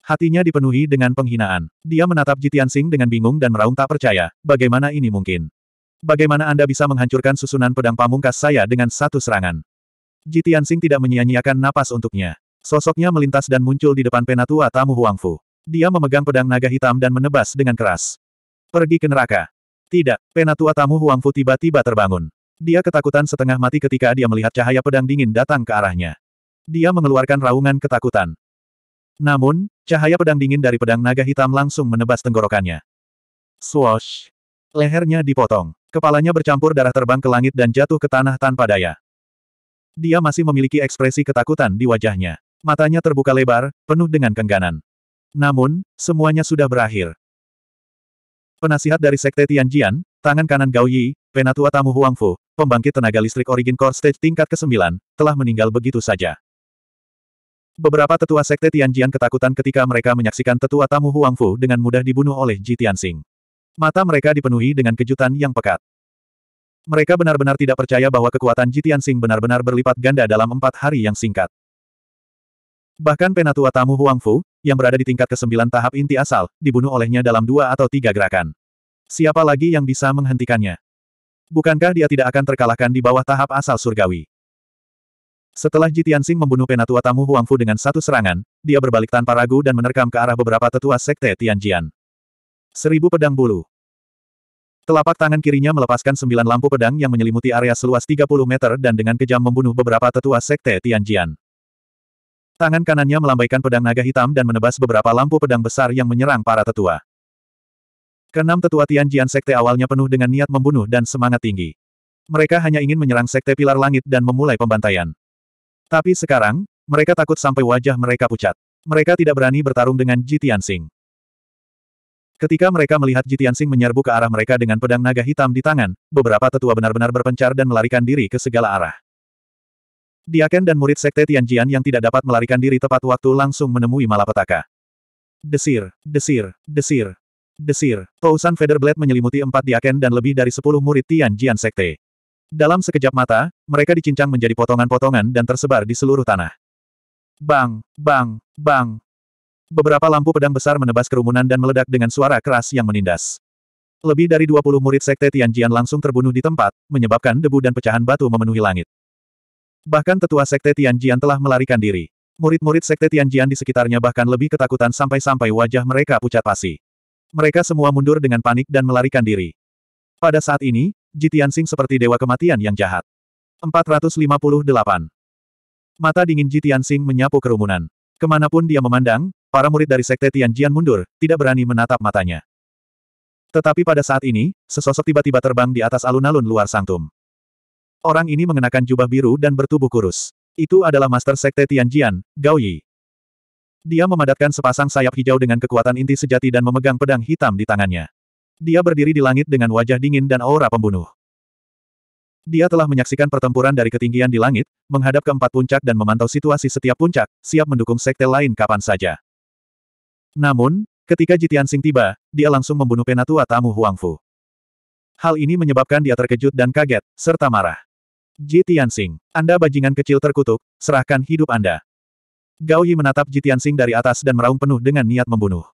Hatinya dipenuhi dengan penghinaan. Dia menatap Jitian Sing dengan bingung dan meraung tak percaya, bagaimana ini mungkin? Bagaimana Anda bisa menghancurkan susunan pedang pamungkas saya dengan satu serangan? Jitian Sing tidak menyia-nyiakan napas untuknya. Sosoknya melintas dan muncul di depan penatua tamu Huangfu. Dia memegang pedang naga hitam dan menebas dengan keras. Pergi ke neraka. Tidak, penatua tamu Huangfu tiba-tiba terbangun. Dia ketakutan setengah mati ketika dia melihat cahaya pedang dingin datang ke arahnya. Dia mengeluarkan raungan ketakutan. Namun, cahaya pedang dingin dari pedang naga hitam langsung menebas tenggorokannya. Swoosh! Lehernya dipotong. Kepalanya bercampur darah terbang ke langit dan jatuh ke tanah tanpa daya. Dia masih memiliki ekspresi ketakutan di wajahnya. Matanya terbuka lebar, penuh dengan kengganan. Namun, semuanya sudah berakhir. Penasihat dari Sekte Tianjian, tangan kanan Gao Yi, Penatua Tamu Huangfu, pembangkit tenaga listrik Origin Core Stage tingkat ke-9, telah meninggal begitu saja. Beberapa tetua sekte Tianjian ketakutan ketika mereka menyaksikan tetua tamu Huangfu dengan mudah dibunuh oleh Ji Tianxing. Mata mereka dipenuhi dengan kejutan yang pekat. Mereka benar-benar tidak percaya bahwa kekuatan Ji Tianxing benar-benar berlipat ganda dalam empat hari yang singkat. Bahkan penatua tamu Huangfu, yang berada di tingkat ke-9 tahap inti asal, dibunuh olehnya dalam dua atau tiga gerakan. Siapa lagi yang bisa menghentikannya? Bukankah dia tidak akan terkalahkan di bawah tahap asal surgawi? Setelah Tianxing membunuh penatua tamu Huang Fu dengan satu serangan, dia berbalik tanpa ragu dan menerkam ke arah beberapa tetua sekte Tianjian. Seribu pedang bulu. Telapak tangan kirinya melepaskan sembilan lampu pedang yang menyelimuti area seluas 30 meter dan dengan kejam membunuh beberapa tetua sekte Tianjian. Tangan kanannya melambaikan pedang naga hitam dan menebas beberapa lampu pedang besar yang menyerang para tetua. Kenam tetua Tianjian sekte awalnya penuh dengan niat membunuh dan semangat tinggi. Mereka hanya ingin menyerang sekte pilar langit dan memulai pembantaian. Tapi sekarang, mereka takut sampai wajah mereka pucat. Mereka tidak berani bertarung dengan Ji Tianxing. Ketika mereka melihat Ji Tianxing menyerbu ke arah mereka dengan pedang naga hitam di tangan, beberapa tetua benar-benar berpencar dan melarikan diri ke segala arah. Diaken dan murid sekte Tianjian yang tidak dapat melarikan diri tepat waktu langsung menemui malapetaka. Desir, desir, desir, desir. Tousan Featherblade menyelimuti empat Diaken dan lebih dari sepuluh murid Tianjian sekte. Dalam sekejap mata, mereka dicincang menjadi potongan-potongan dan tersebar di seluruh tanah. Bang, bang, bang. Beberapa lampu pedang besar menebas kerumunan dan meledak dengan suara keras yang menindas. Lebih dari 20 murid sekte Tianjian langsung terbunuh di tempat, menyebabkan debu dan pecahan batu memenuhi langit. Bahkan tetua sekte Tianjian telah melarikan diri. Murid-murid sekte Tianjian di sekitarnya bahkan lebih ketakutan sampai-sampai wajah mereka pucat pasi. Mereka semua mundur dengan panik dan melarikan diri. Pada saat ini, Jitiansing seperti dewa kematian yang jahat. 458. Mata dingin Jitiansing menyapu kerumunan. Kemanapun dia memandang, para murid dari Sekte Tianjian mundur, tidak berani menatap matanya. Tetapi pada saat ini, sesosok tiba-tiba terbang di atas alun-alun luar Sangtum. Orang ini mengenakan jubah biru dan bertubuh kurus. Itu adalah Master Sekte Tianjian, Gao Yi. Dia memadatkan sepasang sayap hijau dengan kekuatan inti sejati dan memegang pedang hitam di tangannya. Dia berdiri di langit dengan wajah dingin dan aura pembunuh. Dia telah menyaksikan pertempuran dari ketinggian di langit, menghadap keempat puncak dan memantau situasi setiap puncak, siap mendukung sekte lain kapan saja. Namun, ketika Jitian Sing tiba, dia langsung membunuh penatua tamu Huangfu. Hal ini menyebabkan dia terkejut dan kaget, serta marah. Jitian Sing, Anda bajingan kecil terkutuk, serahkan hidup Anda. Gao Yi menatap Jitian Sing dari atas dan meraung penuh dengan niat membunuh.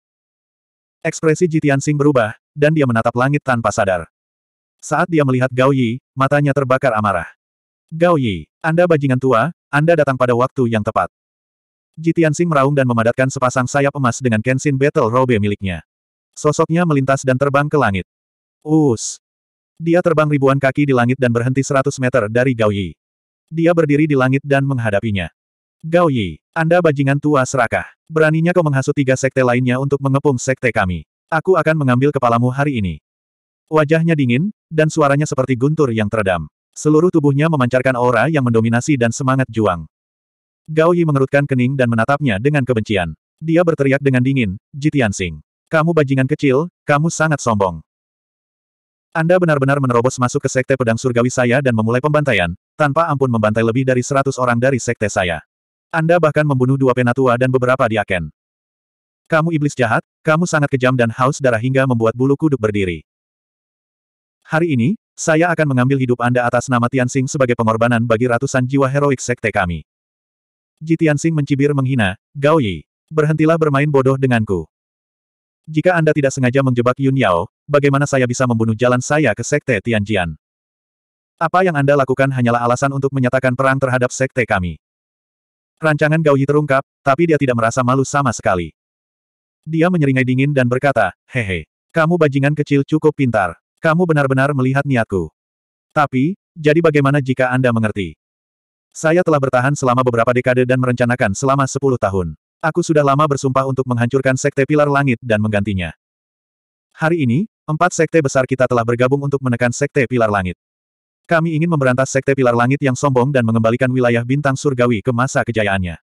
Ekspresi Jitian Sing berubah, dan dia menatap langit tanpa sadar. Saat dia melihat Gao Yi, matanya terbakar amarah. Gao Yi, Anda bajingan tua, Anda datang pada waktu yang tepat. Jitiansing meraung dan memadatkan sepasang sayap emas dengan Kenshin Battle Robe miliknya. Sosoknya melintas dan terbang ke langit. Us. Dia terbang ribuan kaki di langit dan berhenti 100 meter dari Gao Yi. Dia berdiri di langit dan menghadapinya. Gao Yi, Anda bajingan tua serakah. Beraninya kau menghasut tiga sekte lainnya untuk mengepung sekte kami. Aku akan mengambil kepalamu hari ini. Wajahnya dingin, dan suaranya seperti guntur yang teredam. Seluruh tubuhnya memancarkan aura yang mendominasi dan semangat juang. Gao Yi mengerutkan kening dan menatapnya dengan kebencian. Dia berteriak dengan dingin, Jitian Sing. Kamu bajingan kecil, kamu sangat sombong. Anda benar-benar menerobos masuk ke sekte pedang surgawi saya dan memulai pembantaian, tanpa ampun membantai lebih dari seratus orang dari sekte saya. Anda bahkan membunuh dua penatua dan beberapa diaken. Kamu iblis jahat, kamu sangat kejam dan haus darah hingga membuat bulu kuduk berdiri. Hari ini, saya akan mengambil hidup Anda atas nama Tianxing sebagai pengorbanan bagi ratusan jiwa heroik sekte kami. Ji Tianxing mencibir menghina, Gao Yi, berhentilah bermain bodoh denganku. Jika Anda tidak sengaja menjebak Yun Yao, bagaimana saya bisa membunuh jalan saya ke sekte Tianjian? Apa yang Anda lakukan hanyalah alasan untuk menyatakan perang terhadap sekte kami. Rancangan Gao Yi terungkap, tapi dia tidak merasa malu sama sekali. Dia menyeringai dingin dan berkata, hehe, kamu bajingan kecil cukup pintar. Kamu benar-benar melihat niatku. Tapi, jadi bagaimana jika Anda mengerti? Saya telah bertahan selama beberapa dekade dan merencanakan selama 10 tahun. Aku sudah lama bersumpah untuk menghancurkan Sekte Pilar Langit dan menggantinya. Hari ini, empat sekte besar kita telah bergabung untuk menekan Sekte Pilar Langit. Kami ingin memberantas Sekte Pilar Langit yang sombong dan mengembalikan wilayah bintang surgawi ke masa kejayaannya.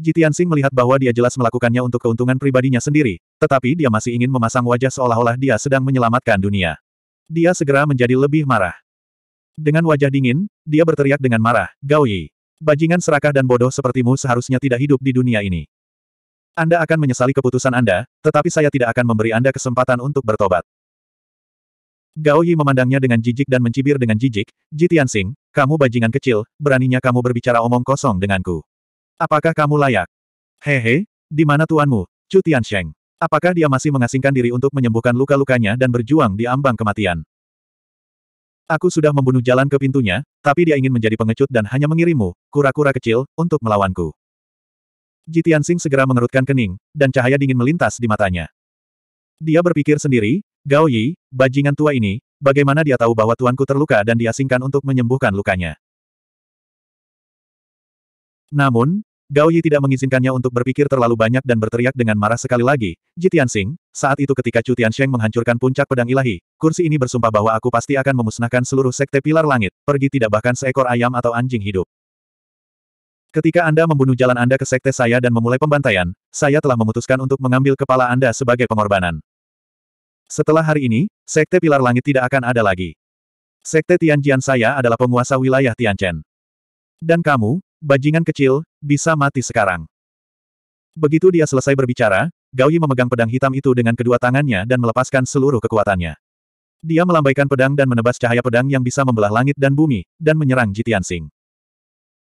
Jitian Sing melihat bahwa dia jelas melakukannya untuk keuntungan pribadinya sendiri, tetapi dia masih ingin memasang wajah seolah-olah dia sedang menyelamatkan dunia. Dia segera menjadi lebih marah. Dengan wajah dingin, dia berteriak dengan marah, Gao Yi. Bajingan serakah dan bodoh sepertimu seharusnya tidak hidup di dunia ini. Anda akan menyesali keputusan Anda, tetapi saya tidak akan memberi Anda kesempatan untuk bertobat. Gao Yi memandangnya dengan jijik dan mencibir dengan jijik, Jitian Sing, kamu bajingan kecil, beraninya kamu berbicara omong kosong denganku. Apakah kamu layak? Hehe, di mana tuanmu, Chu Tiansheng? Apakah dia masih mengasingkan diri untuk menyembuhkan luka-lukanya dan berjuang di ambang kematian? Aku sudah membunuh jalan ke pintunya, tapi dia ingin menjadi pengecut dan hanya mengirimu, kura-kura kecil, untuk melawanku. Jitian Sing segera mengerutkan kening, dan cahaya dingin melintas di matanya. Dia berpikir sendiri, Gao Yi, bajingan tua ini, bagaimana dia tahu bahwa tuanku terluka dan diasingkan untuk menyembuhkan lukanya. Namun, Gao Yi tidak mengizinkannya untuk berpikir terlalu banyak dan berteriak dengan marah sekali lagi, Jitian Sing, saat itu ketika Chu Tiansheng menghancurkan puncak pedang ilahi, kursi ini bersumpah bahwa aku pasti akan memusnahkan seluruh sekte pilar langit, pergi tidak bahkan seekor ayam atau anjing hidup. Ketika Anda membunuh jalan Anda ke sekte saya dan memulai pembantaian, saya telah memutuskan untuk mengambil kepala Anda sebagai pengorbanan. Setelah hari ini, sekte pilar langit tidak akan ada lagi. Sekte Tianjian saya adalah penguasa wilayah Tianchen. Dan kamu, bajingan kecil, bisa mati sekarang. Begitu dia selesai berbicara, Gao Yi memegang pedang hitam itu dengan kedua tangannya dan melepaskan seluruh kekuatannya. Dia melambaikan pedang dan menebas cahaya pedang yang bisa membelah langit dan bumi, dan menyerang Jitian Sing.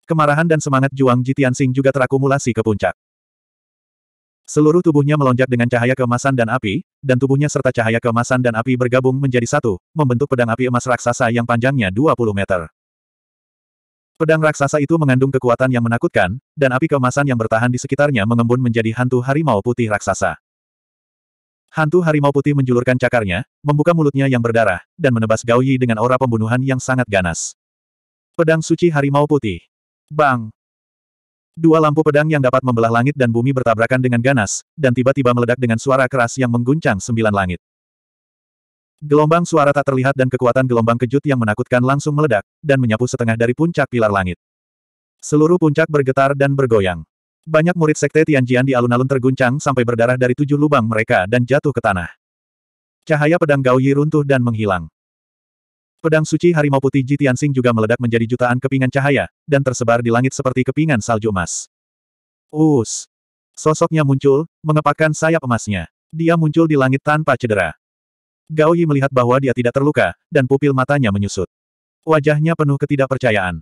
Kemarahan dan semangat juang Jitian Sing juga terakumulasi ke puncak. Seluruh tubuhnya melonjak dengan cahaya keemasan dan api, dan tubuhnya serta cahaya keemasan dan api bergabung menjadi satu, membentuk pedang api emas raksasa yang panjangnya 20 meter. Pedang raksasa itu mengandung kekuatan yang menakutkan, dan api kemasan yang bertahan di sekitarnya mengembun menjadi hantu harimau putih raksasa. Hantu harimau putih menjulurkan cakarnya, membuka mulutnya yang berdarah, dan menebas Gao Yi dengan aura pembunuhan yang sangat ganas. Pedang suci harimau putih. Bang! Dua lampu pedang yang dapat membelah langit dan bumi bertabrakan dengan ganas, dan tiba-tiba meledak dengan suara keras yang mengguncang sembilan langit. Gelombang suara tak terlihat dan kekuatan gelombang kejut yang menakutkan langsung meledak, dan menyapu setengah dari puncak pilar langit. Seluruh puncak bergetar dan bergoyang. Banyak murid sekte Tianjian di alun-alun terguncang sampai berdarah dari tujuh lubang mereka dan jatuh ke tanah. Cahaya pedang Gao Yi runtuh dan menghilang. Pedang suci harimau putih Ji Tianxing juga meledak menjadi jutaan kepingan cahaya, dan tersebar di langit seperti kepingan salju emas. Us! Sosoknya muncul, mengepakkan sayap emasnya. Dia muncul di langit tanpa cedera. Gao Yi melihat bahwa dia tidak terluka, dan pupil matanya menyusut. Wajahnya penuh ketidakpercayaan.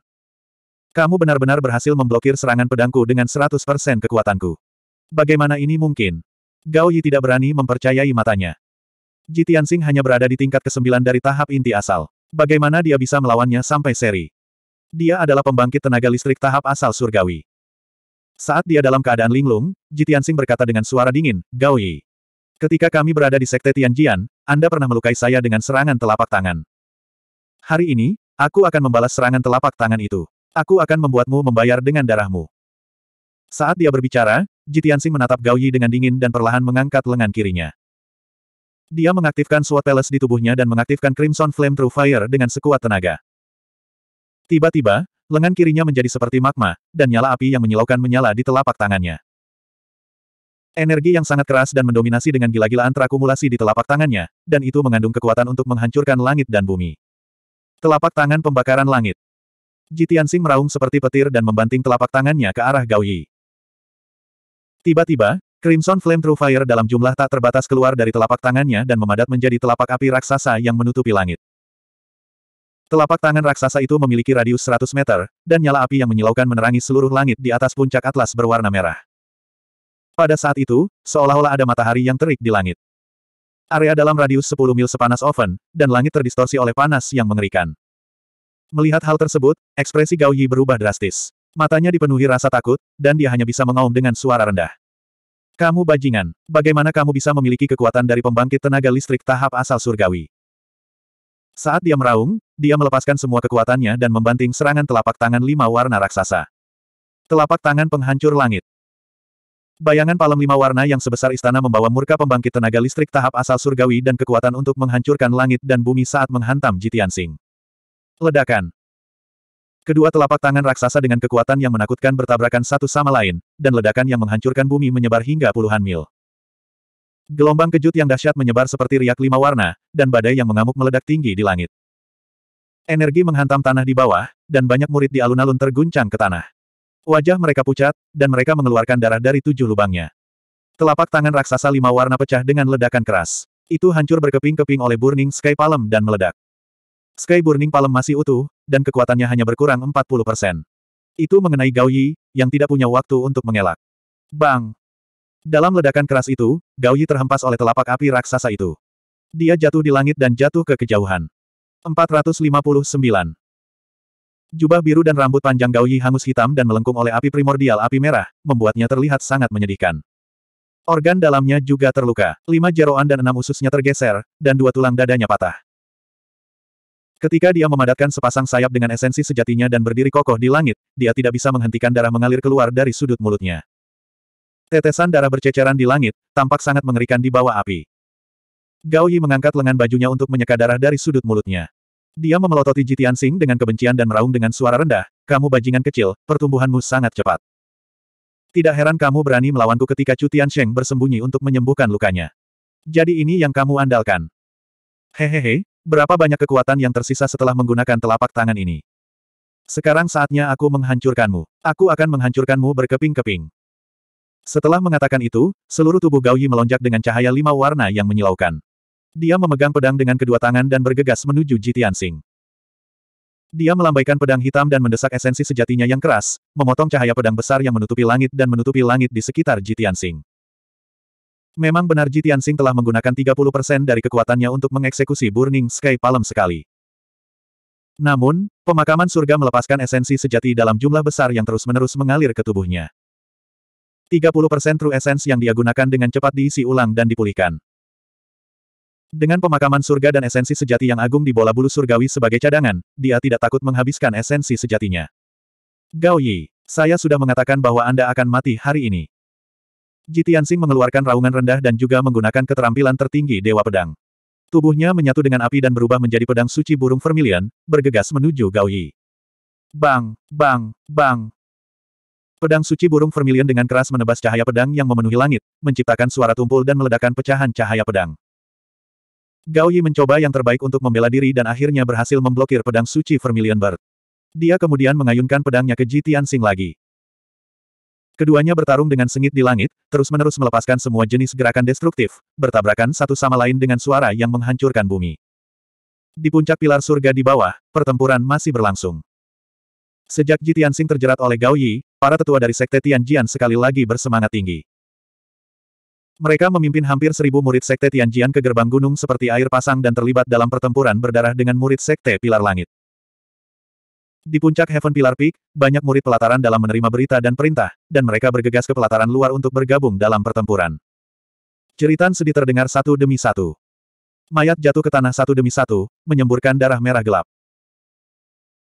Kamu benar-benar berhasil memblokir serangan pedangku dengan 100% kekuatanku. Bagaimana ini mungkin? Gao Yi tidak berani mempercayai matanya. Ji Tianxing hanya berada di tingkat ke-9 dari tahap inti asal. Bagaimana dia bisa melawannya sampai seri? Dia adalah pembangkit tenaga listrik tahap asal surgawi. Saat dia dalam keadaan linglung, Ji Tianxing berkata dengan suara dingin, Gao Yi. Ketika kami berada di Sekte Tianjian, Anda pernah melukai saya dengan serangan telapak tangan. Hari ini, aku akan membalas serangan telapak tangan itu. Aku akan membuatmu membayar dengan darahmu. Saat dia berbicara, Jitiansing menatap Gao Yi dengan dingin dan perlahan mengangkat lengan kirinya. Dia mengaktifkan Sword Palace di tubuhnya dan mengaktifkan Crimson Flame True Fire dengan sekuat tenaga. Tiba-tiba, lengan kirinya menjadi seperti magma, dan nyala api yang menyilaukan menyala di telapak tangannya. Energi yang sangat keras dan mendominasi dengan gila-gilaan terakumulasi di telapak tangannya, dan itu mengandung kekuatan untuk menghancurkan langit dan bumi. Telapak tangan pembakaran langit. Jitiansing meraung seperti petir dan membanting telapak tangannya ke arah Gao Tiba-tiba, Crimson Flame True Fire dalam jumlah tak terbatas keluar dari telapak tangannya dan memadat menjadi telapak api raksasa yang menutupi langit. Telapak tangan raksasa itu memiliki radius 100 meter, dan nyala api yang menyilaukan menerangi seluruh langit di atas puncak atlas berwarna merah. Pada saat itu, seolah-olah ada matahari yang terik di langit. Area dalam radius 10 mil sepanas oven, dan langit terdistorsi oleh panas yang mengerikan. Melihat hal tersebut, ekspresi Gao Yi berubah drastis. Matanya dipenuhi rasa takut, dan dia hanya bisa mengaum dengan suara rendah. Kamu bajingan, bagaimana kamu bisa memiliki kekuatan dari pembangkit tenaga listrik tahap asal surgawi? Saat dia meraung, dia melepaskan semua kekuatannya dan membanting serangan telapak tangan lima warna raksasa. Telapak tangan penghancur langit. Bayangan palem lima warna yang sebesar istana membawa murka pembangkit tenaga listrik tahap asal surgawi dan kekuatan untuk menghancurkan langit dan bumi saat menghantam Jitian Sing. Ledakan. Kedua telapak tangan raksasa dengan kekuatan yang menakutkan bertabrakan satu sama lain, dan ledakan yang menghancurkan bumi menyebar hingga puluhan mil. Gelombang kejut yang dahsyat menyebar seperti riak lima warna, dan badai yang mengamuk meledak tinggi di langit. Energi menghantam tanah di bawah, dan banyak murid di alun-alun terguncang ke tanah. Wajah mereka pucat, dan mereka mengeluarkan darah dari tujuh lubangnya. Telapak tangan raksasa lima warna pecah dengan ledakan keras. Itu hancur berkeping-keping oleh Burning Sky Palem dan meledak. Sky Burning Palem masih utuh, dan kekuatannya hanya berkurang 40%. Itu mengenai Gao Yi, yang tidak punya waktu untuk mengelak. Bang! Dalam ledakan keras itu, Gao Yi terhempas oleh telapak api raksasa itu. Dia jatuh di langit dan jatuh ke kejauhan. 459. Jubah biru dan rambut panjang Gao Yi hangus hitam dan melengkung oleh api primordial api merah, membuatnya terlihat sangat menyedihkan. Organ dalamnya juga terluka, lima jeroan dan enam ususnya tergeser, dan dua tulang dadanya patah. Ketika dia memadatkan sepasang sayap dengan esensi sejatinya dan berdiri kokoh di langit, dia tidak bisa menghentikan darah mengalir keluar dari sudut mulutnya. Tetesan darah berceceran di langit, tampak sangat mengerikan di bawah api. Gao Yi mengangkat lengan bajunya untuk menyeka darah dari sudut mulutnya. Dia memelototi Jitian Sing dengan kebencian dan meraung dengan suara rendah, kamu bajingan kecil, pertumbuhanmu sangat cepat. Tidak heran kamu berani melawanku ketika Cutian Sheng bersembunyi untuk menyembuhkan lukanya. Jadi ini yang kamu andalkan. Hehehe, berapa banyak kekuatan yang tersisa setelah menggunakan telapak tangan ini? Sekarang saatnya aku menghancurkanmu. Aku akan menghancurkanmu berkeping-keping. Setelah mengatakan itu, seluruh tubuh Gao Yi melonjak dengan cahaya lima warna yang menyilaukan. Dia memegang pedang dengan kedua tangan dan bergegas menuju Jitian Sing. Dia melambaikan pedang hitam dan mendesak esensi sejatinya yang keras, memotong cahaya pedang besar yang menutupi langit dan menutupi langit di sekitar Jitian Sing. Memang benar Jitian Sing telah menggunakan 30% dari kekuatannya untuk mengeksekusi Burning Sky Palm sekali. Namun, pemakaman surga melepaskan esensi sejati dalam jumlah besar yang terus-menerus mengalir ke tubuhnya. 30% true essence yang dia gunakan dengan cepat diisi ulang dan dipulihkan. Dengan pemakaman surga dan esensi sejati yang agung di bola bulu surgawi sebagai cadangan, dia tidak takut menghabiskan esensi sejatinya. Gao Yi, saya sudah mengatakan bahwa Anda akan mati hari ini. Jitiansing mengeluarkan raungan rendah dan juga menggunakan keterampilan tertinggi Dewa Pedang. Tubuhnya menyatu dengan api dan berubah menjadi pedang suci burung vermilion, bergegas menuju Gao Yi. Bang, bang, bang. Pedang suci burung vermilion dengan keras menebas cahaya pedang yang memenuhi langit, menciptakan suara tumpul dan meledakkan pecahan cahaya pedang. Gao Yi mencoba yang terbaik untuk membela diri dan akhirnya berhasil memblokir pedang suci Vermilion Bird. Dia kemudian mengayunkan pedangnya ke Ji Tianxing lagi. Keduanya bertarung dengan sengit di langit, terus-menerus melepaskan semua jenis gerakan destruktif, bertabrakan satu sama lain dengan suara yang menghancurkan bumi. Di puncak pilar surga di bawah, pertempuran masih berlangsung. Sejak Ji Tianxing terjerat oleh Gao Yi, para tetua dari Sekte Tianjian sekali lagi bersemangat tinggi. Mereka memimpin hampir seribu murid Sekte Tianjian ke gerbang gunung seperti air pasang dan terlibat dalam pertempuran berdarah dengan murid Sekte Pilar Langit. Di puncak Heaven Pilar Peak, banyak murid pelataran dalam menerima berita dan perintah, dan mereka bergegas ke pelataran luar untuk bergabung dalam pertempuran. Ceritan sedih terdengar satu demi satu. Mayat jatuh ke tanah satu demi satu, menyemburkan darah merah gelap.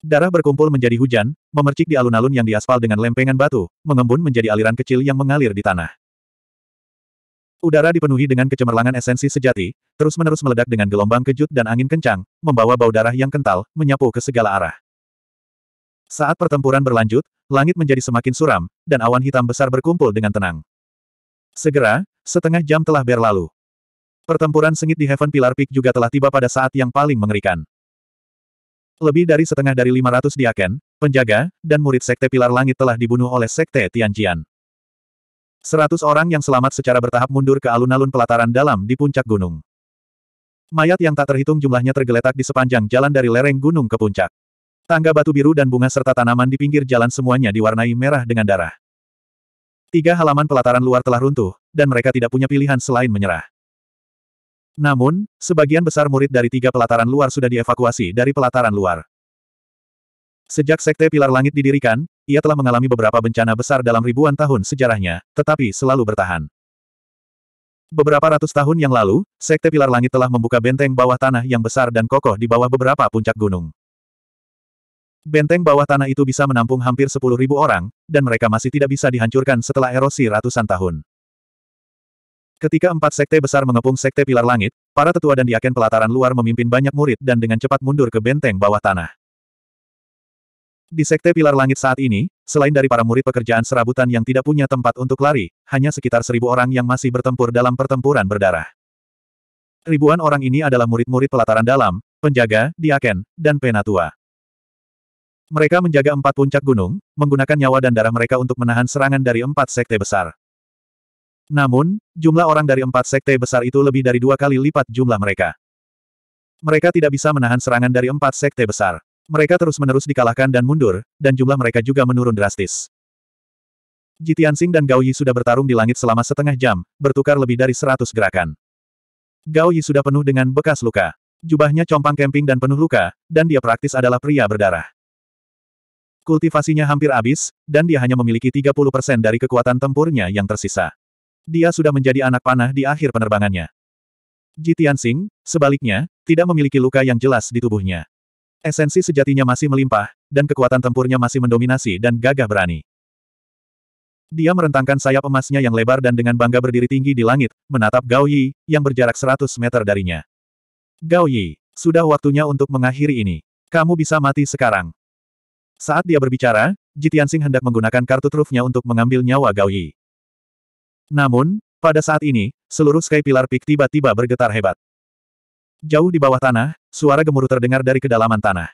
Darah berkumpul menjadi hujan, memercik di alun-alun yang diaspal dengan lempengan batu, mengembun menjadi aliran kecil yang mengalir di tanah. Udara dipenuhi dengan kecemerlangan esensi sejati, terus-menerus meledak dengan gelombang kejut dan angin kencang, membawa bau darah yang kental, menyapu ke segala arah. Saat pertempuran berlanjut, langit menjadi semakin suram, dan awan hitam besar berkumpul dengan tenang. Segera, setengah jam telah berlalu. Pertempuran sengit di Heaven Pillar Peak juga telah tiba pada saat yang paling mengerikan. Lebih dari setengah dari 500 diaken, penjaga, dan murid Sekte Pilar Langit telah dibunuh oleh Sekte Tianjian. Seratus orang yang selamat secara bertahap mundur ke alun-alun pelataran dalam di puncak gunung. Mayat yang tak terhitung jumlahnya tergeletak di sepanjang jalan dari lereng gunung ke puncak. Tangga batu biru dan bunga serta tanaman di pinggir jalan semuanya diwarnai merah dengan darah. Tiga halaman pelataran luar telah runtuh, dan mereka tidak punya pilihan selain menyerah. Namun, sebagian besar murid dari tiga pelataran luar sudah dievakuasi dari pelataran luar. Sejak Sekte Pilar Langit didirikan, ia telah mengalami beberapa bencana besar dalam ribuan tahun sejarahnya, tetapi selalu bertahan. Beberapa ratus tahun yang lalu, Sekte Pilar Langit telah membuka benteng bawah tanah yang besar dan kokoh di bawah beberapa puncak gunung. Benteng bawah tanah itu bisa menampung hampir 10.000 orang, dan mereka masih tidak bisa dihancurkan setelah erosi ratusan tahun. Ketika empat sekte besar mengepung Sekte Pilar Langit, para tetua dan diaken pelataran luar memimpin banyak murid dan dengan cepat mundur ke benteng bawah tanah. Di Sekte Pilar Langit saat ini, selain dari para murid pekerjaan serabutan yang tidak punya tempat untuk lari, hanya sekitar seribu orang yang masih bertempur dalam pertempuran berdarah. Ribuan orang ini adalah murid-murid pelataran dalam, penjaga, diaken, dan penatua. Mereka menjaga empat puncak gunung, menggunakan nyawa dan darah mereka untuk menahan serangan dari empat sekte besar. Namun, jumlah orang dari empat sekte besar itu lebih dari dua kali lipat jumlah mereka. Mereka tidak bisa menahan serangan dari empat sekte besar. Mereka terus-menerus dikalahkan dan mundur, dan jumlah mereka juga menurun drastis. Jitiansing dan Gao Yi sudah bertarung di langit selama setengah jam, bertukar lebih dari seratus gerakan. Gao Yi sudah penuh dengan bekas luka. Jubahnya compang kemping dan penuh luka, dan dia praktis adalah pria berdarah. Kultivasinya hampir habis, dan dia hanya memiliki 30% dari kekuatan tempurnya yang tersisa. Dia sudah menjadi anak panah di akhir penerbangannya. Jitiansing, sebaliknya, tidak memiliki luka yang jelas di tubuhnya. Esensi sejatinya masih melimpah, dan kekuatan tempurnya masih mendominasi dan gagah berani. Dia merentangkan sayap emasnya yang lebar dan dengan bangga berdiri tinggi di langit, menatap Gao Yi, yang berjarak 100 meter darinya. Gao Yi, sudah waktunya untuk mengakhiri ini. Kamu bisa mati sekarang. Saat dia berbicara, Jitiansing hendak menggunakan kartu trufnya untuk mengambil nyawa Gao Yi. Namun, pada saat ini, seluruh Sky Pilar Peak tiba-tiba bergetar hebat. Jauh di bawah tanah, suara gemuruh terdengar dari kedalaman tanah.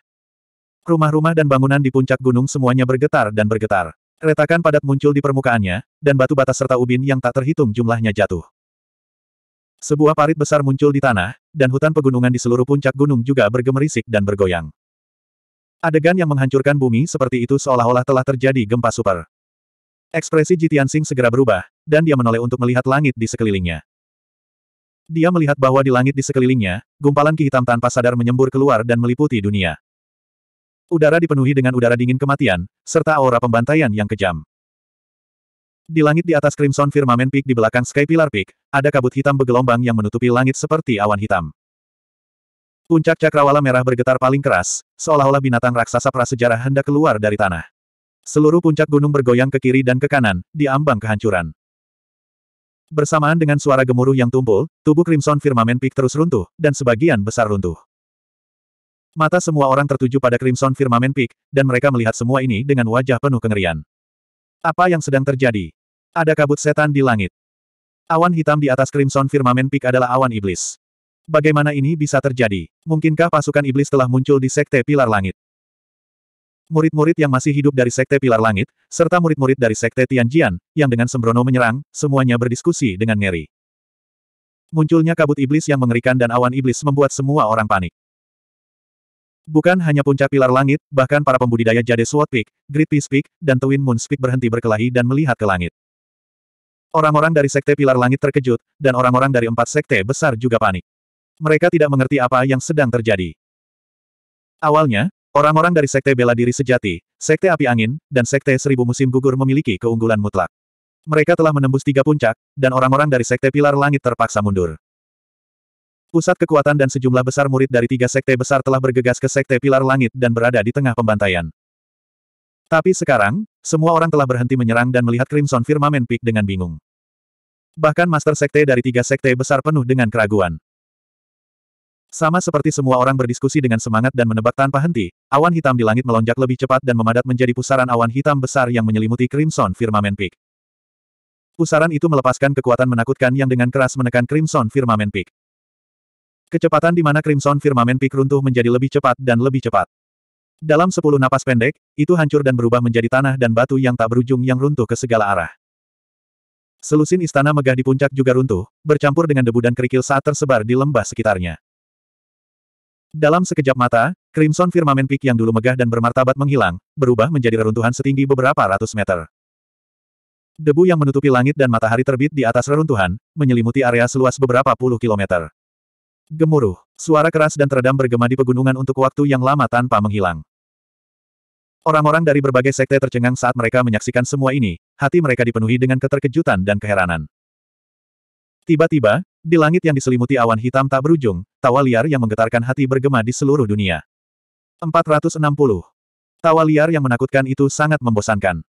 Rumah-rumah dan bangunan di puncak gunung semuanya bergetar dan bergetar. Retakan padat muncul di permukaannya, dan batu bata serta ubin yang tak terhitung jumlahnya jatuh. Sebuah parit besar muncul di tanah, dan hutan pegunungan di seluruh puncak gunung juga bergemerisik dan bergoyang. Adegan yang menghancurkan bumi seperti itu seolah-olah telah terjadi gempa super. Ekspresi Jitian Sing segera berubah, dan dia menoleh untuk melihat langit di sekelilingnya. Dia melihat bahwa di langit di sekelilingnya, gumpalan hitam tanpa sadar menyembur keluar dan meliputi dunia. Udara dipenuhi dengan udara dingin kematian, serta aura pembantaian yang kejam. Di langit di atas Crimson Firmament Peak di belakang Sky Pillar Peak, ada kabut hitam bergelombang yang menutupi langit seperti awan hitam. Puncak cakrawala merah bergetar paling keras, seolah-olah binatang raksasa prasejarah hendak keluar dari tanah. Seluruh puncak gunung bergoyang ke kiri dan ke kanan, diambang kehancuran. Bersamaan dengan suara gemuruh yang tumpul, tubuh Crimson Firmament Peak terus runtuh, dan sebagian besar runtuh. Mata semua orang tertuju pada Crimson Firmament Peak, dan mereka melihat semua ini dengan wajah penuh kengerian. Apa yang sedang terjadi? Ada kabut setan di langit. Awan hitam di atas Crimson Firmament Peak adalah awan iblis. Bagaimana ini bisa terjadi? Mungkinkah pasukan iblis telah muncul di Sekte Pilar Langit? Murid-murid yang masih hidup dari Sekte Pilar Langit, serta murid-murid dari Sekte Tianjian, yang dengan sembrono menyerang, semuanya berdiskusi dengan ngeri. Munculnya kabut iblis yang mengerikan dan awan iblis membuat semua orang panik. Bukan hanya puncak pilar langit, bahkan para pembudidaya Jade Sword Peak, Great Peace Peak, dan Twin Moon Peak berhenti berkelahi dan melihat ke langit. Orang-orang dari Sekte Pilar Langit terkejut, dan orang-orang dari empat sekte besar juga panik. Mereka tidak mengerti apa yang sedang terjadi. Awalnya, Orang-orang dari Sekte Bela Diri Sejati, Sekte Api Angin, dan Sekte Seribu Musim Gugur memiliki keunggulan mutlak. Mereka telah menembus tiga puncak, dan orang-orang dari Sekte Pilar Langit terpaksa mundur. Pusat kekuatan dan sejumlah besar murid dari tiga sekte besar telah bergegas ke Sekte Pilar Langit dan berada di tengah pembantaian. Tapi sekarang, semua orang telah berhenti menyerang dan melihat Crimson Firmament Peak dengan bingung. Bahkan Master Sekte dari tiga sekte besar penuh dengan keraguan. Sama seperti semua orang berdiskusi dengan semangat dan menebak tanpa henti, awan hitam di langit melonjak lebih cepat dan memadat menjadi pusaran awan hitam besar yang menyelimuti Crimson Firmament Peak. Pusaran itu melepaskan kekuatan menakutkan yang dengan keras menekan Crimson Firmament Peak. Kecepatan di mana Crimson Firmament Peak runtuh menjadi lebih cepat dan lebih cepat. Dalam sepuluh napas pendek, itu hancur dan berubah menjadi tanah dan batu yang tak berujung yang runtuh ke segala arah. Selusin istana megah di puncak juga runtuh, bercampur dengan debu dan kerikil saat tersebar di lembah sekitarnya. Dalam sekejap mata, Crimson Firmament Peak yang dulu megah dan bermartabat menghilang, berubah menjadi reruntuhan setinggi beberapa ratus meter. Debu yang menutupi langit dan matahari terbit di atas reruntuhan, menyelimuti area seluas beberapa puluh kilometer. Gemuruh, suara keras dan teredam bergema di pegunungan untuk waktu yang lama tanpa menghilang. Orang-orang dari berbagai sekte tercengang saat mereka menyaksikan semua ini, hati mereka dipenuhi dengan keterkejutan dan keheranan. Tiba-tiba, di langit yang diselimuti awan hitam tak berujung, tawa liar yang menggetarkan hati bergema di seluruh dunia. 460. Tawa liar yang menakutkan itu sangat membosankan.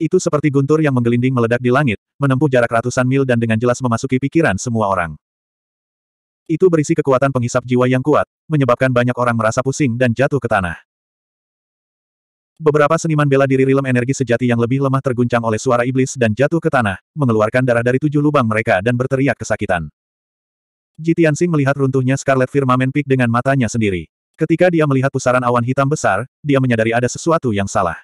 Itu seperti guntur yang menggelinding meledak di langit, menempuh jarak ratusan mil dan dengan jelas memasuki pikiran semua orang. Itu berisi kekuatan penghisap jiwa yang kuat, menyebabkan banyak orang merasa pusing dan jatuh ke tanah. Beberapa seniman bela diri rilem energi sejati yang lebih lemah terguncang oleh suara iblis dan jatuh ke tanah, mengeluarkan darah dari tujuh lubang mereka dan berteriak kesakitan. Jitian Sing melihat runtuhnya Scarlet Firmament Peak dengan matanya sendiri. Ketika dia melihat pusaran awan hitam besar, dia menyadari ada sesuatu yang salah.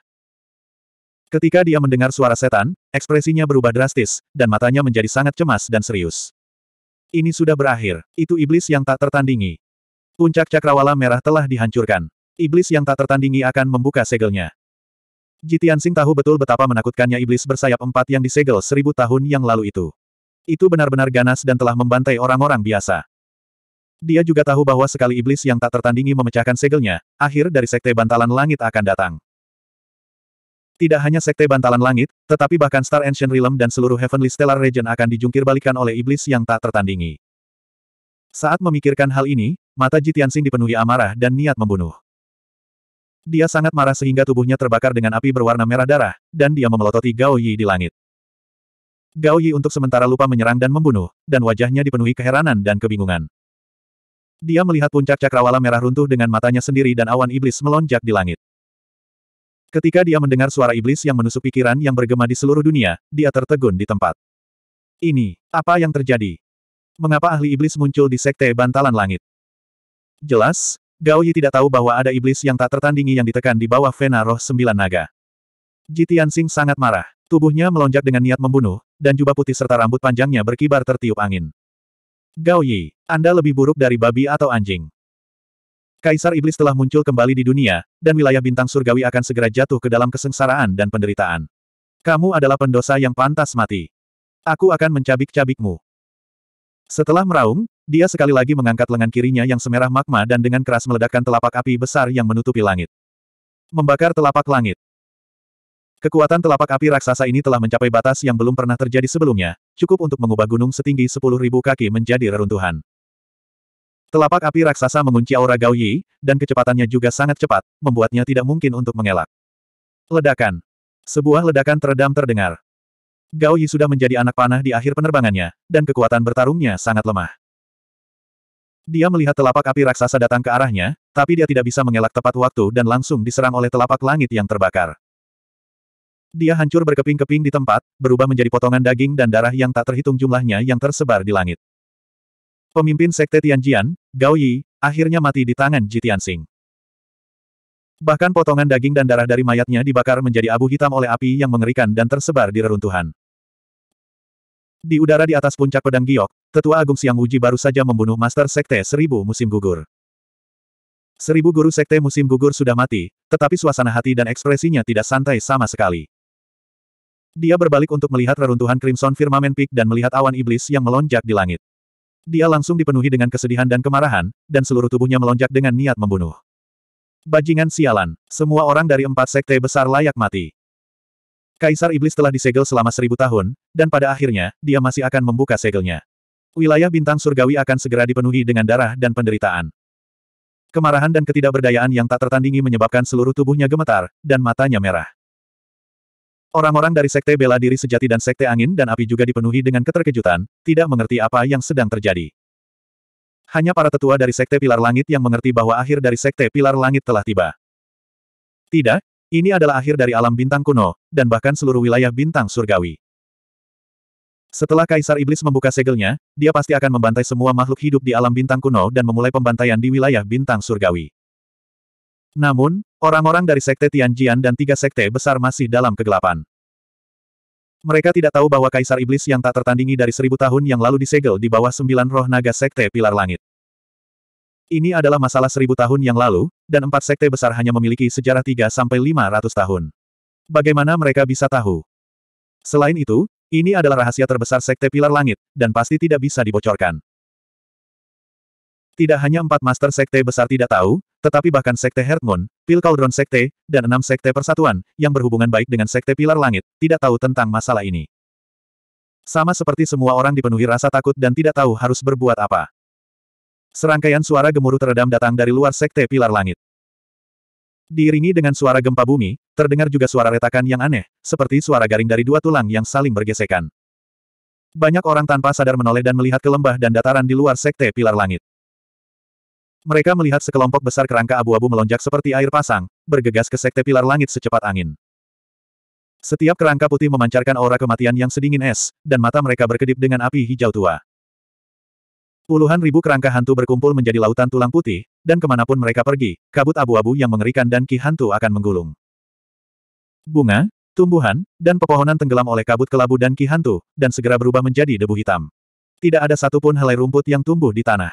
Ketika dia mendengar suara setan, ekspresinya berubah drastis, dan matanya menjadi sangat cemas dan serius. Ini sudah berakhir, itu iblis yang tak tertandingi. Puncak cakrawala merah telah dihancurkan. Iblis yang tak tertandingi akan membuka segelnya. Jitian Sing tahu betul betapa menakutkannya iblis bersayap empat yang disegel seribu tahun yang lalu itu. Itu benar-benar ganas dan telah membantai orang-orang biasa. Dia juga tahu bahwa sekali iblis yang tak tertandingi memecahkan segelnya, akhir dari Sekte Bantalan Langit akan datang. Tidak hanya Sekte Bantalan Langit, tetapi bahkan Star Ancient Realm dan seluruh Heavenly Stellar Region akan dijungkirbalikan oleh iblis yang tak tertandingi. Saat memikirkan hal ini, mata Jitian Sing dipenuhi amarah dan niat membunuh. Dia sangat marah sehingga tubuhnya terbakar dengan api berwarna merah darah, dan dia memelototi Gao Yi di langit. Gao Yi untuk sementara lupa menyerang dan membunuh, dan wajahnya dipenuhi keheranan dan kebingungan. Dia melihat puncak cakrawala merah runtuh dengan matanya sendiri dan awan iblis melonjak di langit. Ketika dia mendengar suara iblis yang menusuk pikiran yang bergema di seluruh dunia, dia tertegun di tempat. Ini, apa yang terjadi? Mengapa ahli iblis muncul di sekte bantalan langit? Jelas, Gao Yi tidak tahu bahwa ada iblis yang tak tertandingi yang ditekan di bawah Vena Roh Sembilan Naga. Ji Tianxing sangat marah. Tubuhnya melonjak dengan niat membunuh, dan jubah putih serta rambut panjangnya berkibar tertiup angin. Gao Yi, Anda lebih buruk dari babi atau anjing. Kaisar Iblis telah muncul kembali di dunia, dan wilayah bintang surgawi akan segera jatuh ke dalam kesengsaraan dan penderitaan. Kamu adalah pendosa yang pantas mati. Aku akan mencabik-cabikmu. Setelah meraung, dia sekali lagi mengangkat lengan kirinya yang semerah magma dan dengan keras meledakkan telapak api besar yang menutupi langit. Membakar telapak langit. Kekuatan telapak api raksasa ini telah mencapai batas yang belum pernah terjadi sebelumnya, cukup untuk mengubah gunung setinggi 10.000 kaki menjadi reruntuhan. Telapak api raksasa mengunci aura Gao Yi, dan kecepatannya juga sangat cepat, membuatnya tidak mungkin untuk mengelak. Ledakan. Sebuah ledakan teredam terdengar. Gao Yi sudah menjadi anak panah di akhir penerbangannya, dan kekuatan bertarungnya sangat lemah. Dia melihat telapak api raksasa datang ke arahnya, tapi dia tidak bisa mengelak tepat waktu dan langsung diserang oleh telapak langit yang terbakar. Dia hancur berkeping-keping di tempat, berubah menjadi potongan daging dan darah yang tak terhitung jumlahnya yang tersebar di langit. Pemimpin Sekte Tianjian, Gao Yi, akhirnya mati di tangan Ji Tianxing. Bahkan potongan daging dan darah dari mayatnya dibakar menjadi abu hitam oleh api yang mengerikan dan tersebar di reruntuhan. Di udara di atas puncak pedang giok, Tetua Agung Siang Wuji baru saja membunuh Master Sekte Seribu Musim Gugur. Seribu guru Sekte Musim Gugur sudah mati, tetapi suasana hati dan ekspresinya tidak santai sama sekali. Dia berbalik untuk melihat reruntuhan Crimson Firmament Peak dan melihat awan iblis yang melonjak di langit. Dia langsung dipenuhi dengan kesedihan dan kemarahan, dan seluruh tubuhnya melonjak dengan niat membunuh. Bajingan sialan, semua orang dari empat sekte besar layak mati. Kaisar Iblis telah disegel selama seribu tahun, dan pada akhirnya, dia masih akan membuka segelnya. Wilayah bintang surgawi akan segera dipenuhi dengan darah dan penderitaan. Kemarahan dan ketidakberdayaan yang tak tertandingi menyebabkan seluruh tubuhnya gemetar, dan matanya merah. Orang-orang dari Sekte Bela Diri Sejati dan Sekte Angin dan Api juga dipenuhi dengan keterkejutan, tidak mengerti apa yang sedang terjadi. Hanya para tetua dari Sekte Pilar Langit yang mengerti bahwa akhir dari Sekte Pilar Langit telah tiba. Tidak, ini adalah akhir dari alam bintang kuno, dan bahkan seluruh wilayah bintang surgawi. Setelah Kaisar Iblis membuka segelnya, dia pasti akan membantai semua makhluk hidup di alam bintang kuno dan memulai pembantaian di wilayah bintang surgawi. Namun, orang-orang dari Sekte Tianjian dan tiga sekte besar masih dalam kegelapan. Mereka tidak tahu bahwa Kaisar Iblis yang tak tertandingi dari seribu tahun yang lalu disegel di bawah sembilan roh naga Sekte Pilar Langit. Ini adalah masalah seribu tahun yang lalu, dan empat sekte besar hanya memiliki sejarah tiga sampai lima ratus tahun. Bagaimana mereka bisa tahu? Selain itu, ini adalah rahasia terbesar Sekte Pilar Langit, dan pasti tidak bisa dibocorkan. Tidak hanya empat master Sekte besar tidak tahu, tetapi bahkan Sekte Hertmon, Pil Cauldron Sekte, dan enam Sekte Persatuan, yang berhubungan baik dengan Sekte Pilar Langit, tidak tahu tentang masalah ini. Sama seperti semua orang dipenuhi rasa takut dan tidak tahu harus berbuat apa. Serangkaian suara gemuruh teredam datang dari luar Sekte Pilar Langit. Diiringi dengan suara gempa bumi, terdengar juga suara retakan yang aneh, seperti suara garing dari dua tulang yang saling bergesekan. Banyak orang tanpa sadar menoleh dan melihat ke lembah dan dataran di luar sekte pilar langit. Mereka melihat sekelompok besar kerangka abu-abu melonjak seperti air pasang, bergegas ke sekte pilar langit secepat angin. Setiap kerangka putih memancarkan aura kematian yang sedingin es, dan mata mereka berkedip dengan api hijau tua. Puluhan ribu kerangka hantu berkumpul menjadi lautan tulang putih, dan kemanapun mereka pergi, kabut abu-abu yang mengerikan dan ki hantu akan menggulung. Bunga, tumbuhan, dan pepohonan tenggelam oleh kabut kelabu dan ki hantu, dan segera berubah menjadi debu hitam. Tidak ada satupun helai rumput yang tumbuh di tanah.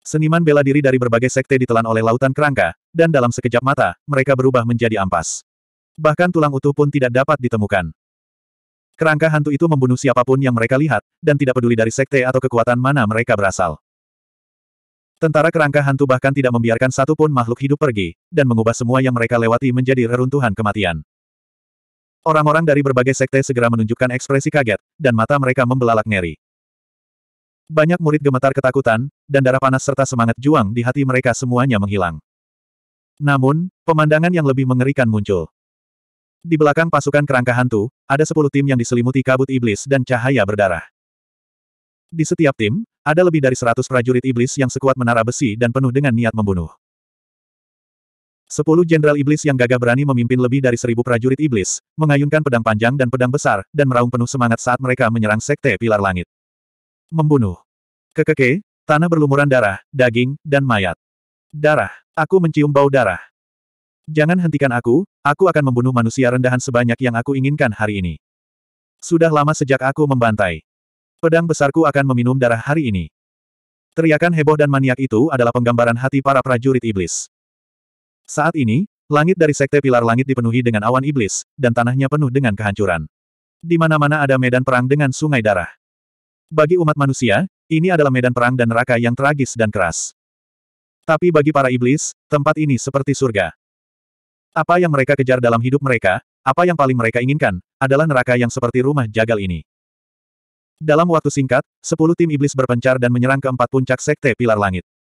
Seniman bela diri dari berbagai sekte ditelan oleh lautan kerangka, dan dalam sekejap mata, mereka berubah menjadi ampas. Bahkan tulang utuh pun tidak dapat ditemukan. Kerangka hantu itu membunuh siapapun yang mereka lihat, dan tidak peduli dari sekte atau kekuatan mana mereka berasal. Tentara kerangka hantu bahkan tidak membiarkan satupun makhluk hidup pergi, dan mengubah semua yang mereka lewati menjadi reruntuhan kematian. Orang-orang dari berbagai sekte segera menunjukkan ekspresi kaget, dan mata mereka membelalak ngeri. Banyak murid gemetar ketakutan, dan darah panas serta semangat juang di hati mereka semuanya menghilang. Namun, pemandangan yang lebih mengerikan muncul. Di belakang pasukan kerangka hantu, ada sepuluh tim yang diselimuti kabut iblis dan cahaya berdarah. Di setiap tim, ada lebih dari seratus prajurit iblis yang sekuat menara besi dan penuh dengan niat membunuh. Sepuluh jenderal iblis yang gagah berani memimpin lebih dari seribu prajurit iblis, mengayunkan pedang panjang dan pedang besar, dan meraung penuh semangat saat mereka menyerang Sekte Pilar Langit. Membunuh. Kekeke, tanah berlumuran darah, daging, dan mayat. Darah. Aku mencium bau darah. Jangan hentikan aku, aku akan membunuh manusia rendahan sebanyak yang aku inginkan hari ini. Sudah lama sejak aku membantai. Pedang besarku akan meminum darah hari ini. Teriakan heboh dan maniak itu adalah penggambaran hati para prajurit iblis. Saat ini, langit dari sekte pilar langit dipenuhi dengan awan iblis, dan tanahnya penuh dengan kehancuran. Di mana-mana ada medan perang dengan sungai darah. Bagi umat manusia, ini adalah medan perang dan neraka yang tragis dan keras. Tapi bagi para iblis, tempat ini seperti surga. Apa yang mereka kejar dalam hidup mereka, apa yang paling mereka inginkan, adalah neraka yang seperti rumah jagal ini. Dalam waktu singkat, sepuluh tim iblis berpencar dan menyerang keempat puncak sekte pilar langit.